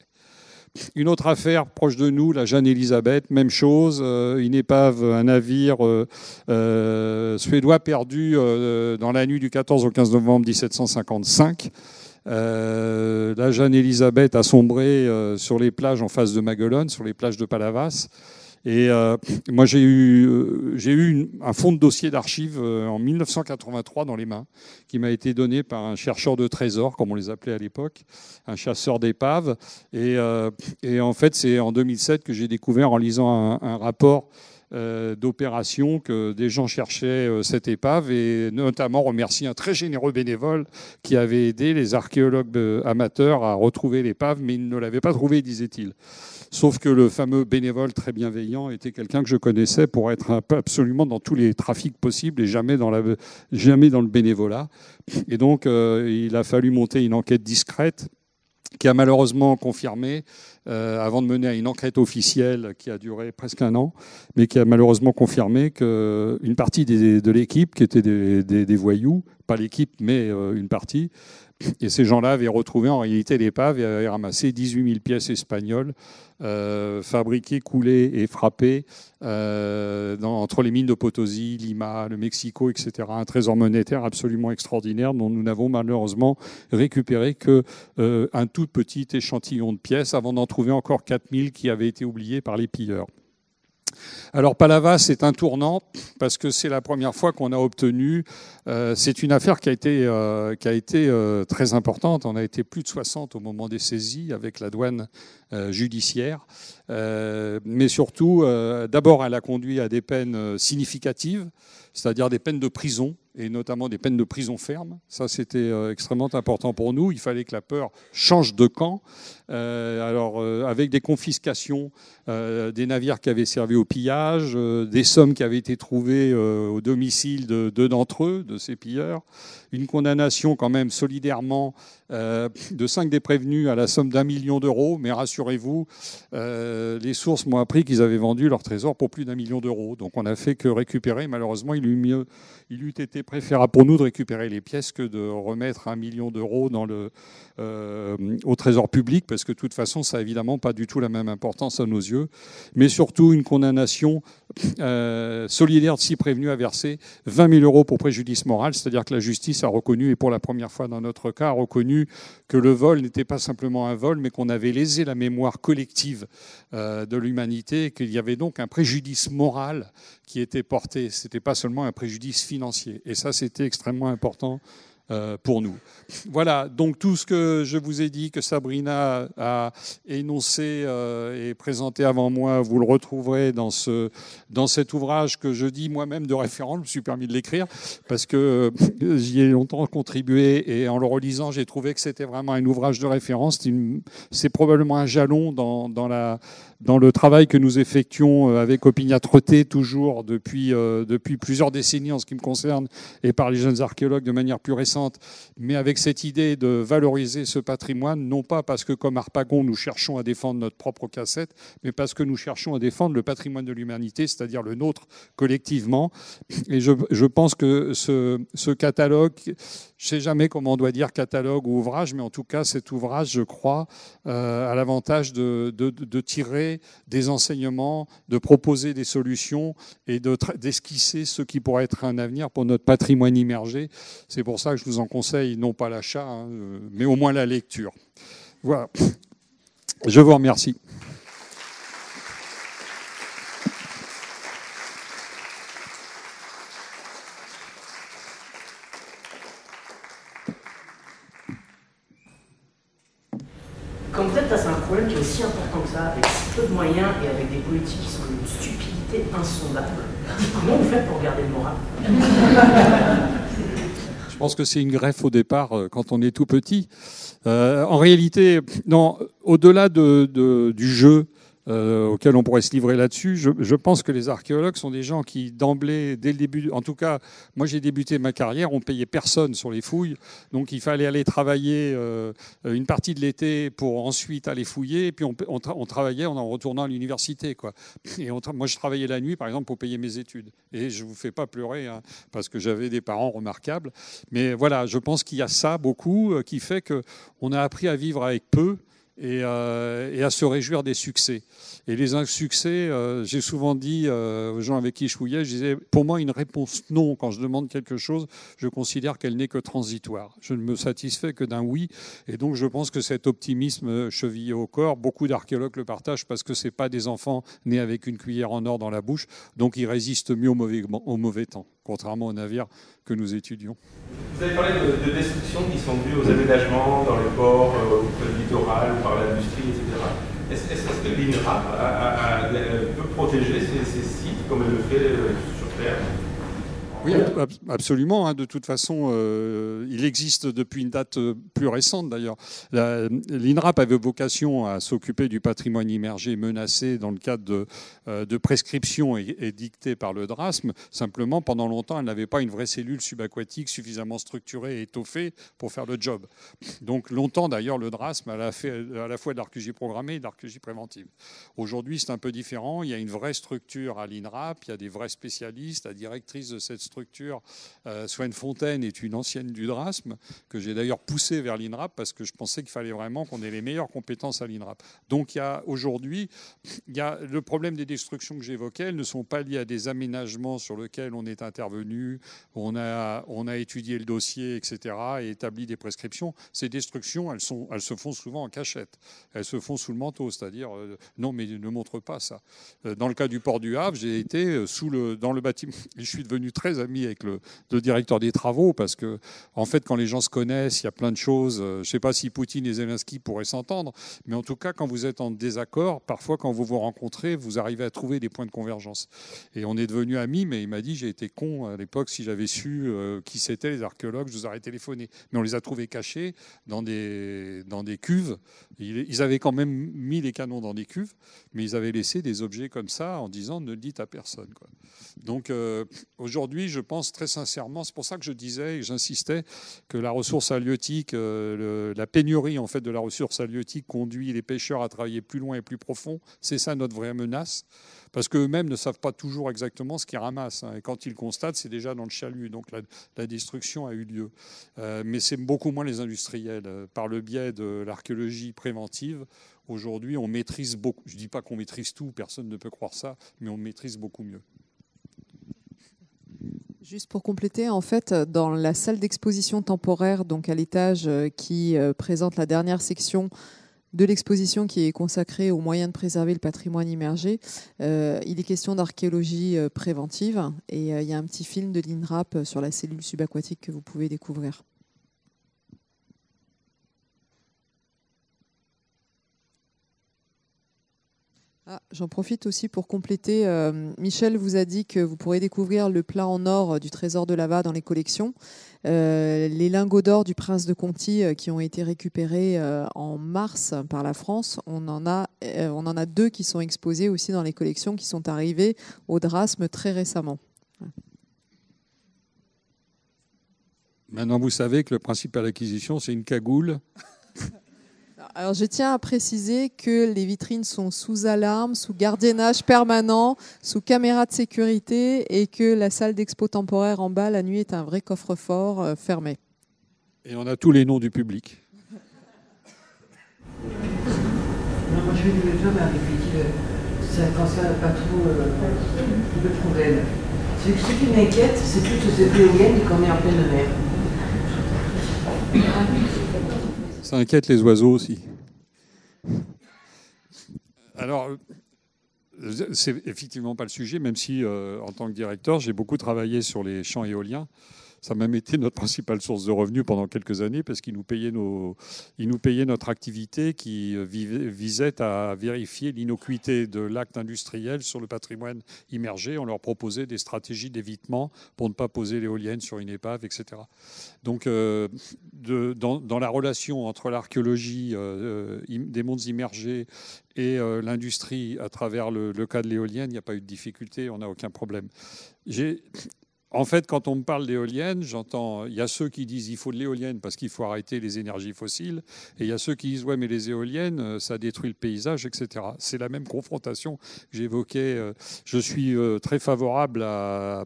Une autre affaire proche de nous, la jeanne élisabeth même chose, euh, une épave, un navire euh, suédois perdu dans la nuit du 14 au 15 novembre 1755. Euh, la Jeanne-Élisabeth a sombré euh, sur les plages en face de Maguelone, sur les plages de Palavas. Et euh, moi, j'ai eu, un fonds de dossier d'archives en 1983 dans les mains, qui m'a été donné par un chercheur de trésors, comme on les appelait à l'époque, un chasseur d'épaves. Et, en fait, c'est en 2007 que j'ai découvert, en lisant un rapport euh, d'opérations que des gens cherchaient euh, cette épave et notamment remercier un très généreux bénévole qui avait aidé les archéologues amateurs à retrouver l'épave, mais il ne l'avait pas trouvée, disait-il. Sauf que le fameux bénévole très bienveillant était quelqu'un que je connaissais pour être absolument dans tous les trafics possibles et jamais dans, jamais dans le bénévolat. Et donc, euh, il a fallu monter une enquête discrète qui a malheureusement confirmé, euh, avant de mener à une enquête officielle qui a duré presque un an, mais qui a malheureusement confirmé qu'une partie de l'équipe, qui était des voyous, pas l'équipe, mais euh, une partie, et ces gens-là avaient retrouvé en réalité l'épave et avaient ramassé 18 000 pièces espagnoles euh, fabriquées, coulées et frappées euh, entre les mines de Potosi, Lima, le Mexico, etc. Un trésor monétaire absolument extraordinaire dont nous n'avons malheureusement récupéré qu'un euh, tout petit échantillon de pièces avant d'en trouver encore 4 000 qui avaient été oubliés par les pilleurs. Alors Palava, c'est un tournant parce que c'est la première fois qu'on a obtenu. Euh, c'est une affaire qui a été, euh, euh, très importante. On a été plus de 60 au moment des saisies avec la douane judiciaire. Euh, mais surtout, euh, d'abord, elle a conduit à des peines euh, significatives, c'est-à-dire des peines de prison, et notamment des peines de prison ferme. Ça, c'était extrêmement important pour nous. Il fallait que la peur change de camp. alors, avec des confiscations des navires qui avaient servi au pillage, des sommes qui avaient été trouvées au domicile de deux d'entre eux, de ces pilleurs, une condamnation quand même solidairement euh, de cinq des prévenus à la somme d'un million d'euros. Mais rassurez-vous, euh, les sources m'ont appris qu'ils avaient vendu leur trésor pour plus d'un million d'euros. Donc on n'a fait que récupérer. Malheureusement, il eût, mieux, il eût été préférable pour nous de récupérer les pièces que de remettre un million d'euros dans le, euh, au trésor public, parce que de toute façon, ça n'a évidemment pas du tout la même importance à nos yeux. Mais surtout, une condamnation solidaire de six prévenus à verser 20 000 euros pour préjudice moral, c'est-à-dire que la justice a reconnu, et pour la première fois dans notre cas, reconnu que le vol n'était pas simplement un vol, mais qu'on avait lésé la mémoire collective euh, de l'humanité, qu'il y avait donc un préjudice moral qui était porté. Ce n'était pas seulement un préjudice financier. Et ça, c'était extrêmement important euh, pour nous. Voilà, donc tout ce que je vous ai dit, que Sabrina a énoncé euh, et présenté avant moi, vous le retrouverez dans, ce, dans cet ouvrage que je dis moi-même de référence, je me suis permis de l'écrire, parce que euh, j'y ai longtemps contribué et en le relisant, j'ai trouvé que c'était vraiment un ouvrage de référence. C'est probablement un jalon dans, la, dans le travail que nous effectuons avec Opiniâtreté, toujours depuis, depuis plusieurs décennies en ce qui me concerne, et par les jeunes archéologues de manière plus récente mais avec cette idée de valoriser ce patrimoine, non pas parce que comme Arpagon, nous cherchons à défendre notre propre cassette, mais parce que nous cherchons à défendre le patrimoine de l'humanité, c'est-à-dire le nôtre collectivement. Et je, pense que ce, catalogue, je ne sais jamais comment on doit dire catalogue ou ouvrage, mais en tout cas cet ouvrage, je crois, euh, a l'avantage de, tirer des enseignements, de proposer des solutions et d'esquisser ce qui pourrait être un avenir pour notre patrimoine immergé. C'est pour ça que je vous en conseille non pas l'achat, hein, euh, mais au moins la lecture. Voilà. Je vous remercie. Quand peut-être un problème qui est aussi important que ça, avec si peu de moyens et avec des politiques qui sont une stupidité insondable, comment vous faites pour garder le moral je pense que c'est une greffe au départ euh, quand on est tout petit. Euh, en réalité, non, au-delà de, de, du jeu, euh, auquel on pourrait se livrer là-dessus. Je, pense que les archéologues sont des gens qui, d'emblée, dès le début, en tout cas, moi j'ai débuté ma carrière, on payait personne sur les fouilles, donc il fallait aller travailler euh, une partie de l'été pour ensuite aller fouiller, et puis on, travaillait en, retournant à l'université. Et moi je travaillais la nuit, par exemple, pour payer mes études. Et je ne vous fais pas pleurer, hein, parce que j'avais des parents remarquables. Mais voilà, je pense qu'il y a ça beaucoup euh, qui fait qu'on a appris à vivre avec peu. Euh, et, à se réjouir des succès. Et les insuccès, euh, j'ai souvent dit euh, aux gens avec qui je fouillais, je disais, pour moi, une réponse non, quand je demande quelque chose, je considère qu'elle n'est que transitoire. Je ne me satisfais que d'un oui. Et donc, je pense que cet optimisme chevillé au corps, beaucoup d'archéologues le partagent parce que ce pas des enfants nés avec une cuillère en or dans la bouche. Donc, ils résistent mieux au mauvais, temps, contrairement aux navires que nous étudions. Vous avez parlé de, de destructions qui sont dues aux aménagements dans les port. Est-ce est que l'INRA peut protéger ces sites comme elle le fait euh, sur Terre oui, absolument. Hein. de toute façon, euh, il existe depuis une date euh, plus récente d'ailleurs. L'INRAP avait vocation à s'occuper du patrimoine immergé menacé dans le cadre de, euh, de prescriptions édictées par le DRASM. Simplement, pendant longtemps, elle n'avait pas une vraie cellule subaquatique suffisamment structurée et étoffée pour faire le job. Donc longtemps d'ailleurs, le DRASM a fait à la fois de l'archégie programmée et de préventive. Aujourd'hui, c'est un peu différent. Il y a une vraie structure à l'INRAP, il y a des vrais spécialistes, la directrice de cette structure structure. Euh, Fontaine est une ancienne du drasme, que j'ai d'ailleurs poussé vers l'INRAP parce que je pensais qu'il fallait vraiment qu'on ait les meilleures compétences à l'INRAP. Donc il y a aujourd'hui, il y a le problème des destructions que j'évoquais, elles ne sont pas liées à des aménagements sur lesquels on est intervenu, on a, on a étudié le dossier, etc., et établi des prescriptions. Ces destructions, elles, sont, elles se font souvent en cachette. Elles se font sous le manteau, c'est-à-dire, euh, non, mais ne montre pas ça. Euh, dans le cas du port du Havre, j'ai été euh, sous le, dans le bâtiment, je suis devenu très amis avec le, directeur des travaux parce que, en fait, quand les gens se connaissent, il y a plein de choses. Euh, je ne sais pas si Poutine et Zelensky pourraient s'entendre, mais en tout cas, quand vous êtes en désaccord, parfois, quand vous vous rencontrez, vous arrivez à trouver des points de convergence. Et on est devenu amis, mais il m'a dit j'ai été con à l'époque si j'avais su euh, qui c'était les archéologues, je vous aurais téléphoné. Mais on les a trouvés cachés dans des, dans des cuves. Ils avaient quand même mis les canons dans des cuves, mais ils avaient laissé des objets comme ça en disant ne le dites à personne. Quoi. Donc euh, aujourd'hui, je pense très sincèrement, c'est pour ça que je disais et j'insistais que la ressource halieutique, euh, la pénurie en fait de la ressource halieutique conduit les pêcheurs à travailler plus loin et plus profond. C'est ça notre vraie menace parce qu'eux-mêmes ne savent pas toujours exactement ce qu'ils ramassent. Hein. Et quand ils constatent, c'est déjà dans le chalut, donc la, destruction a eu lieu. Euh, mais c'est beaucoup moins les industriels. Euh, par le biais de l'archéologie préventive, aujourd'hui, on maîtrise beaucoup. Je ne dis pas qu'on maîtrise tout, personne ne peut croire ça, mais on maîtrise beaucoup mieux. Juste pour compléter, en fait, dans la salle d'exposition temporaire, donc à l'étage euh, qui euh, présente la dernière section de l'exposition qui est consacrée aux moyens de préserver le patrimoine immergé, euh, il est question d'archéologie préventive et il y a un petit film de l'INRAP sur la cellule subaquatique que vous pouvez découvrir. Ah, j'en profite aussi pour compléter. Euh, Michel vous a dit que vous pourrez découvrir le plat en or euh, du trésor de Lava dans les collections. Euh, les lingots d'or du prince de Conti qui ont été récupérés en mars par la France, on en, a, on en a deux qui sont exposés aussi dans les collections qui sont arrivées au Drasme très récemment. Maintenant, vous savez que le principal acquisition, c'est une cagoule Alors je tiens à préciser que les vitrines sont sous alarme, sous gardiennage permanent, sous caméra de sécurité et que la salle d'expo temporaire en bas la nuit est un vrai coffre-fort euh, fermé. Et on a tous les noms du public. non, moi je vais le mais avec lui, ça ne concerne pas trop euh, euh le problème. Ce qui m'inquiète, c'est toutes ces éoliennes qu'on met en pleine mer. Ça inquiète les oiseaux aussi. Alors, c'est effectivement pas le sujet, même si, euh, en tant que directeur, j'ai beaucoup travaillé sur les champs éoliens. Ça a même été notre principale source de revenus pendant quelques années parce qu'ils nous payaient, notre activité qui euh, visait à vérifier l'innocuité de l'acte industriel sur le patrimoine immergé. On leur proposait des stratégies d'évitement pour ne pas poser l'éolienne sur une épave, etc. Donc, euh, dans, la relation entre l'archéologie euh, des mondes immergés et l'industrie à travers le, le, cas de l'éolienne, il n'y a pas eu de difficulté, on n'a aucun problème. J'ai en fait, quand on me parle d'éolienne, j'entends, il y a ceux qui disent il faut de l'éolienne parce qu'il faut arrêter les énergies fossiles, et il y a ceux qui disent ouais mais les éoliennes, euh, ça détruit le paysage, etc. C'est la même confrontation que j'évoquais. Euh, je suis euh, très favorable à,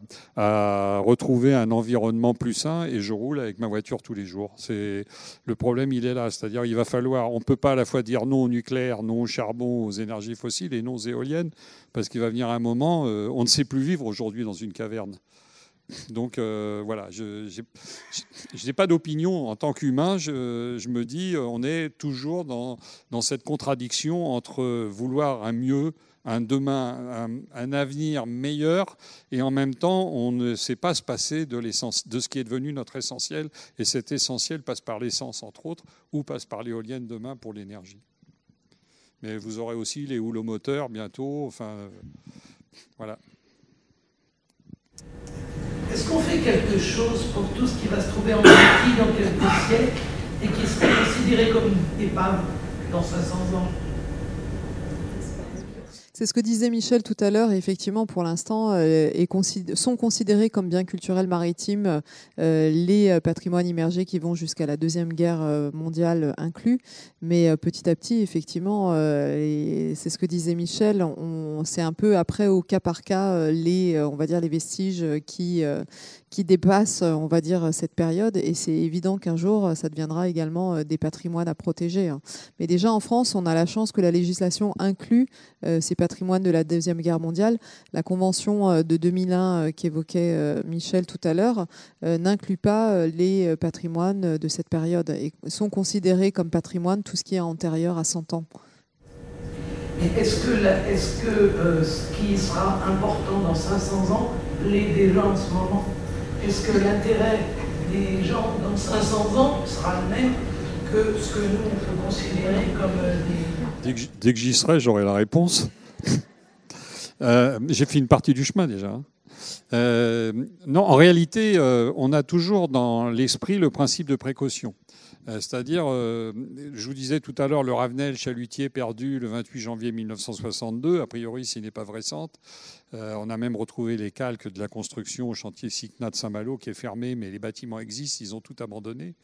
retrouver un environnement plus sain et je roule avec ma voiture tous les jours. C'est le problème, il est là, c'est-à-dire il va falloir, on ne peut pas à la fois dire non au nucléaire, non au charbon, aux énergies fossiles et non aux éoliennes, parce qu'il va venir un moment, on ne sait plus vivre aujourd'hui dans une caverne. Donc euh, voilà, je n'ai pas d'opinion en tant qu'humain. Je, me dis, euh, on est toujours dans, cette contradiction entre vouloir un mieux, un demain, un, avenir meilleur, et en même temps, on ne sait pas se passer de, de ce qui est devenu notre essentiel. Et cet essentiel passe par l'essence, entre autres, ou passe par l'éolienne demain pour l'énergie. Mais vous aurez aussi les moteurs bientôt. Enfin, euh, voilà. Est-ce qu'on fait quelque chose pour tout ce qui va se trouver en partie dans quelques siècles et qui sera considéré comme une épave dans 500 ans c'est ce que disait Michel tout à l'heure. Effectivement, pour l'instant, euh, sont considérés comme biens culturels maritimes euh, les euh, patrimoines immergés qui vont jusqu'à la Deuxième Guerre mondiale inclus. Mais petit à petit, effectivement, c'est ce que disait Michel, c'est un peu après au cas par cas les, on va dire, les vestiges qui, qui dépassent, euh, on va dire, cette période. Et c'est évident qu'un jour, ça deviendra également euh, des patrimoines à protéger. Hein. Mais déjà, en France, on a la chance que la législation inclut euh, ces patrimoines de la Deuxième Guerre mondiale. La Convention de 2001 qu'évoquait Michel tout à l'heure n'inclut pas les patrimoines de cette période et sont considérés comme patrimoine tout ce qui est antérieur à 100 ans. Est-ce que, est -ce, que ce qui sera important dans 500 ans l'est déjà en ce moment est-ce que l'intérêt des gens dans 500 ans sera le même que ce que nous, on peut considérer comme euh, des... Dès que j'y serai, j'aurai la réponse. Euh, j'ai fait une partie du chemin déjà. Hein. Euh, non, en réalité, on a toujours dans l'esprit le principe de précaution. C'est-à-dire, je vous disais tout à l'heure, le Ravenel chalutier perdu le 28 janvier 1962, a priori, ce n'est pas vrai euh, on a même retrouvé les calques de la construction au chantier Cycna de Saint-Malo qui est fermé, mais les bâtiments existent, ils ont tout abandonné.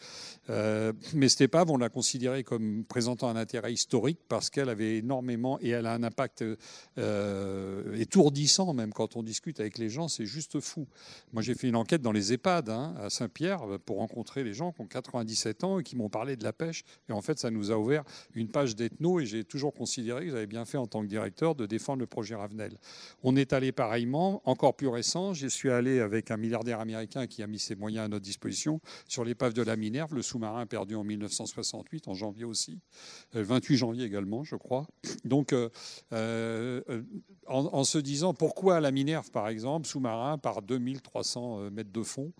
Euh, mais cette épave, on l'a considérée comme présentant un intérêt historique parce qu'elle avait énormément et elle a un impact euh, étourdissant même quand on discute avec les gens, c'est juste fou. Moi j'ai fait une enquête dans les EHPAD hein, à Saint-Pierre pour rencontrer les gens qui ont 97 ans et qui m'ont parlé de la pêche. Et en fait ça nous a ouvert une page d'ethno et j'ai toujours considéré que j'avais bien fait en tant que directeur de défendre le projet Ravenel. On est pareillement, encore plus récent. J'y suis allé avec un milliardaire américain qui a mis ses moyens à notre disposition sur l'épave de la Minerve, le sous-marin perdu en 1968, en janvier aussi, 28 euh, janvier également, je crois. Donc, euh, euh, en, en, se disant pourquoi la Minerve, par exemple, sous-marin par 2300 mètres de fond,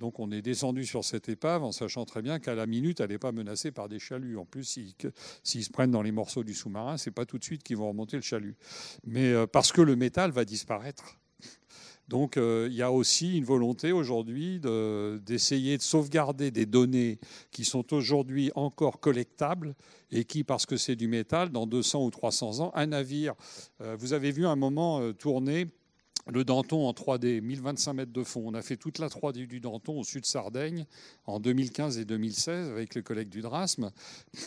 donc on est descendu sur cette épave en sachant très bien qu'à la minute, elle n'est pas menacée par des chaluts. En plus, s'ils se prennent dans les morceaux du sous-marin, ce n'est pas tout de suite qu'ils vont remonter le chalut. Mais euh, parce que le métal va disparaître. Donc euh, il y a aussi une volonté aujourd'hui d'essayer de sauvegarder des données qui sont aujourd'hui encore collectables et qui, parce que c'est du métal, dans 200 ou 300 ans, un navire, euh, vous avez vu un moment tourner le Danton en 3D, 1025 mètres de fond. On a fait toute la 3D du Danton au sud de Sardaigne en 2015 et 2016 avec les collègues du Drasme.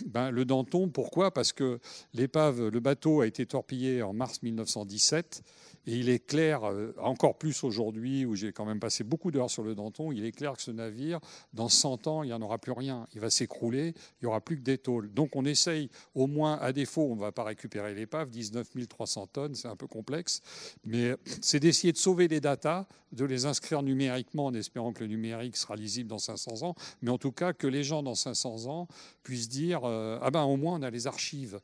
Ben, le Danton, pourquoi Parce que l'épave, le bateau a été torpillé en mars 1917 et il est clair, euh, encore plus aujourd'hui, où j'ai quand même passé beaucoup d'heures sur le Danton, il est clair que ce navire, dans 100 ans, il n'y en aura plus rien. Il va s'écrouler, il n'y aura plus que des tôles. Donc on essaye, au moins à défaut, on ne va pas récupérer l'épave, 19 300 tonnes, c'est un peu complexe, mais c'est d'essayer de sauver les datas, de les inscrire numériquement en espérant que le numérique sera lisible dans 500 ans, mais en tout cas que les gens dans 500 ans puissent dire, euh, ah ben au moins on a les archives.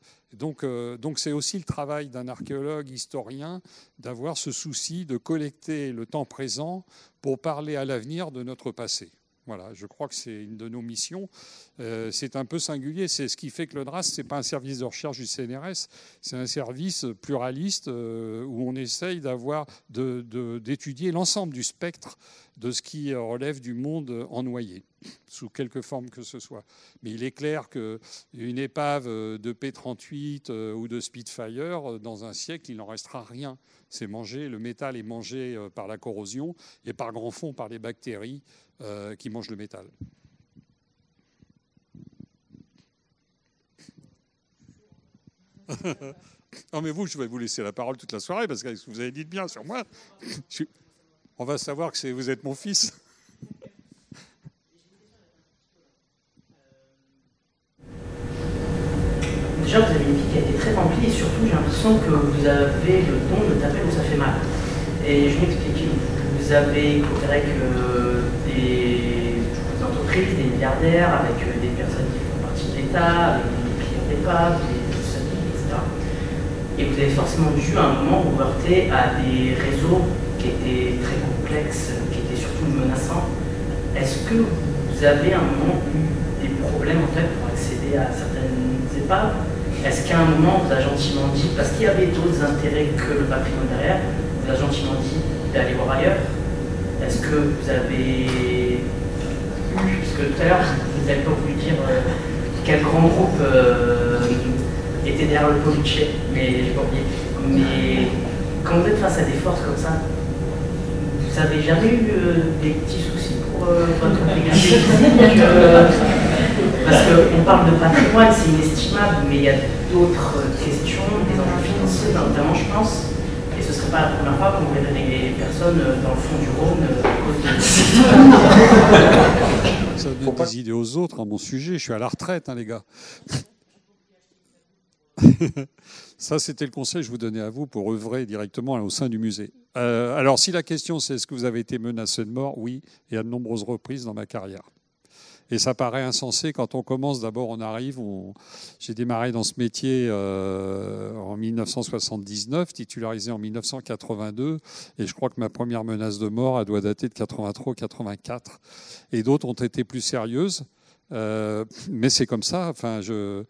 Euh, donc, c'est aussi le travail d'un archéologue historien d'avoir ce souci de collecter le temps présent pour parler à l'avenir de notre passé je crois que c'est une de nos missions. Euh, c'est un peu singulier. C'est ce qui fait que le DRAS, ce n'est pas un service de recherche du CNRS, c'est un service pluraliste euh, où on essaye d'avoir, d'étudier l'ensemble du spectre de ce qui relève du monde en noyer, sous quelque forme que ce soit. Mais il est clair qu'une épave de P-38 euh, ou de Spitfire, dans un siècle, il n'en restera rien. C'est mangé, le métal est mangé par la corrosion et par grand fond par les bactéries euh, qui mangent le métal. non mais vous, je vais vous laisser la parole toute la soirée parce que vous avez dit de bien sur moi. On va savoir que vous êtes mon fils. Déjà, vous avez une vie qui a été très remplie et surtout, j'ai l'impression que vous avez le don de taper où ça fait mal. Et je m'explique. Vous avez, que avec euh, des personnes qui font partie de l'État, avec des clients d'EHPAD, des etc. Et vous avez forcément dû à un moment vous heurter à des réseaux qui étaient très complexes, qui étaient surtout menaçants. Est-ce que vous avez à un moment eu des problèmes en fait pour accéder à certaines épaves Est-ce qu'à un moment vous a gentiment dit, parce qu'il y avait d'autres intérêts que le patrimoine derrière, vous a gentiment dit d'aller voir ailleurs est-ce que vous avez parce que tout à l'heure, vous n'avez pas voulu dire euh, quel grand groupe euh, était derrière le politique mais j'ai oublié. Mais quand vous êtes face à des forces comme ça, vous avez jamais eu euh, des petits soucis pour votre obligation Parce qu'on parle de patrimoine, c'est inestimable, mais il y a d'autres questions, des enjeux financiers notamment, je pense ce ne serait pas la première fois qu'on pourrait donner des personnes euh, dans le fond du Rhône euh, à cause de... Ça donne des idées aux autres à mon sujet. Je suis à la retraite, hein, les gars. Ça, c'était le conseil que je vous donnais à vous pour œuvrer directement au sein du musée. Euh, alors, si la question c'est est-ce que vous avez été menacé de mort, oui, et à de nombreuses reprises dans ma carrière. Et ça paraît insensé quand on commence. D'abord, on arrive. J'ai démarré dans ce métier euh, en 1979, titularisé en 1982. Et je crois que ma première menace de mort, elle doit dater de 83 ou 84. Et d'autres ont été plus sérieuses. Euh, mais c'est comme ça. Enfin, euh,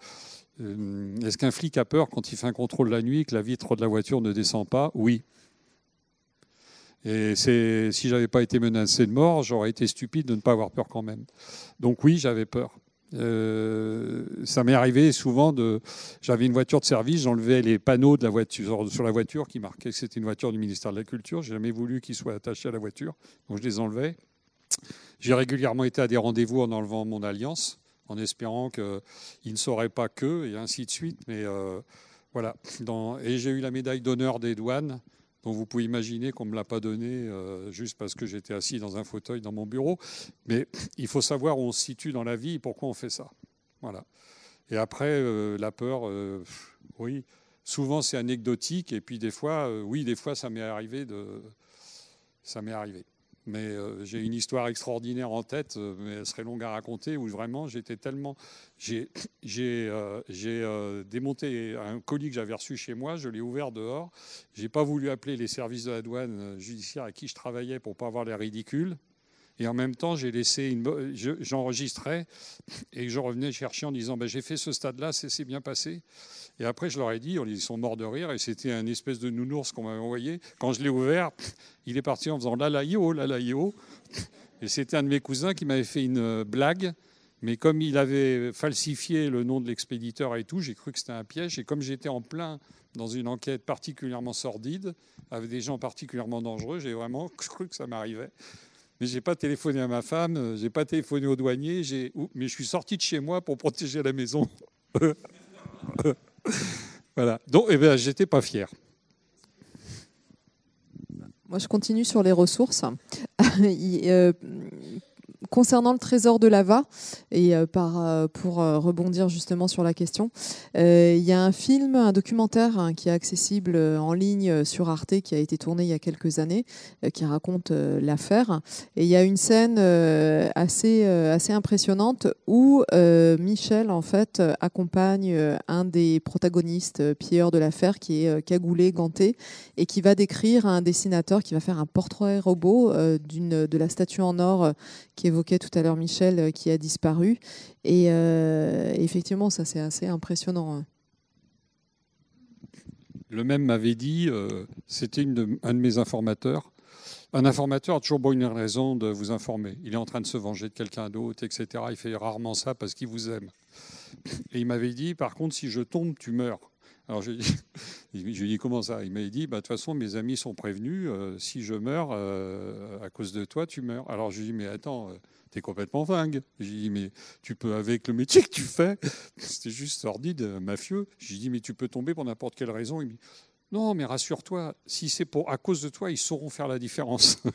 Est-ce qu'un flic a peur quand il fait un contrôle la nuit que la vitre de la voiture ne descend pas Oui. Et c'est, si n'avais pas été menacé de mort, j'aurais été stupide de ne pas avoir peur quand même. Donc oui, j'avais peur. Euh, ça m'est arrivé souvent J'avais une voiture de service, j'enlevais les panneaux de la voiture sur la voiture qui marquaient que c'était une voiture du ministère de la Culture. J'ai jamais voulu qu'ils soient attachés à la voiture, donc je les enlevais. J'ai régulièrement été à des rendez-vous en enlevant mon alliance, en espérant qu'ils ne sauraient pas que, et ainsi de suite. Mais euh, voilà. et j'ai eu la médaille d'honneur des douanes donc vous pouvez imaginer qu'on ne me l'a pas donné euh, juste parce que j'étais assis dans un fauteuil dans mon bureau. Mais il faut savoir où on se situe dans la vie et pourquoi on fait ça. Voilà. Et après, euh, la peur, euh, oui, souvent c'est anecdotique. Et puis des fois, oui, des fois ça m'est arrivé de... Ça m'est arrivé. Mais euh, j'ai une histoire extraordinaire en tête, euh, mais elle serait longue à raconter, où vraiment j'étais tellement. J'ai euh, démonté un colis que j'avais reçu chez moi, je l'ai ouvert dehors. Je n'ai pas voulu appeler les services de la douane judiciaire à qui je travaillais pour ne pas avoir les ridicules. Et en même temps, j'ai j'enregistrais et je revenais chercher en disant ben, j'ai fait ce stade-là, c'est bien passé. Et après, je leur ai dit, ils sont morts de rire, et c'était un espèce de nounours qu'on m'avait envoyé. Quand je l'ai ouvert, il est parti en faisant la la yo. Et c'était un de mes cousins qui m'avait fait une blague. Mais comme il avait falsifié le nom de l'expéditeur et tout, j'ai cru que c'était un piège. Et comme j'étais en plein dans une enquête particulièrement sordide, avec des gens particulièrement dangereux, j'ai vraiment cru que ça m'arrivait. Mais j'ai pas téléphoné à ma femme, j'ai pas téléphoné au douanier, mais je suis sorti de chez moi pour protéger la maison. voilà. Donc, eh bien, j'étais pas fier. Moi, je continue sur les ressources. Euh, concernant le trésor de Lava, et euh, par, euh, pour euh, rebondir justement sur la question, il y a un film, un documentaire hein, qui est accessible en ligne sur Arte, qui a été tourné il y a quelques années, qui raconte l'affaire. Et il y a une scène assez, assez impressionnante où Michel, en fait, accompagne un des protagonistes pilleurs de l'affaire, qui est cagoulé, ganté, et qui va décrire à un dessinateur qui va faire un portrait robot de la statue en or qui est Évoquait tout à l'heure Michel euh, qui a disparu. Et euh, effectivement, ça c'est assez impressionnant. Hein. Le même m'avait dit, euh, c'était un de mes informateurs, un informateur a toujours bonne raison de vous informer. Il est en train de se venger de quelqu'un d'autre, etc. Il fait rarement ça parce qu'il vous aime. Et il m'avait dit, par contre, si je tombe, tu meurs. Alors je, je lui ai dit comment ça Il m'a dit, bah, de toute façon, mes amis sont prévenus, euh, si je meurs euh, à cause de toi, tu meurs. Alors je lui ai dit, mais attends, euh, t'es complètement dingue. J'ai dit, mais tu peux, avec le métier que tu fais, c'était juste sordide, mafieux. J'ai dit, mais tu peux tomber pour n'importe quelle raison. Il me dit, non, mais rassure-toi, si c'est pour à cause de toi, ils sauront faire la différence.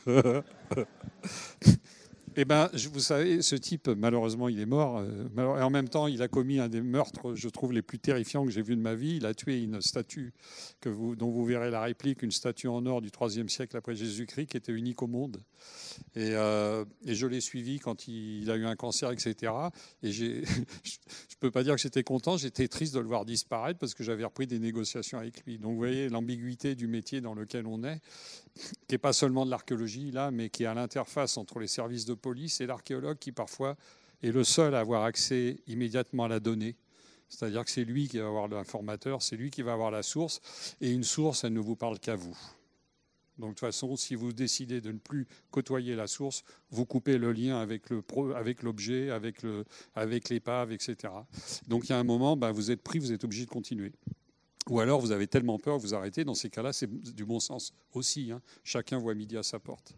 Eh bien, vous savez, ce type, malheureusement, il est mort. Euh, et en même temps, il a commis un des meurtres, je trouve, les plus terrifiants que j'ai vus de ma vie. Il a tué une statue que vous, dont vous verrez la réplique, une statue en or du IIIe siècle après Jésus-Christ, qui était unique au monde. Euh, et, je l'ai suivi quand il, a eu un cancer, etc. Et je ne peux pas dire que j'étais content, j'étais triste de le voir disparaître parce que j'avais repris des négociations avec lui. Donc, vous voyez l'ambiguïté du métier dans lequel on est, qui n'est pas seulement de l'archéologie, là, mais qui est à l'interface entre les services de c'est l'archéologue qui parfois est le seul à avoir accès immédiatement à la donnée. C'est-à-dire que c'est lui qui va avoir l'informateur, c'est lui qui va avoir la source, et une source, elle ne vous parle qu'à vous. Donc de toute façon, si vous décidez de ne plus côtoyer la source, vous coupez le lien avec avec l'objet, avec le, avec l'épave, etc. Donc il y a un moment, bah, vous êtes pris, vous êtes obligé de continuer. Ou alors vous avez tellement peur, vous arrêtez. Dans ces cas-là, c'est du bon sens aussi. Hein. Chacun voit midi à sa porte.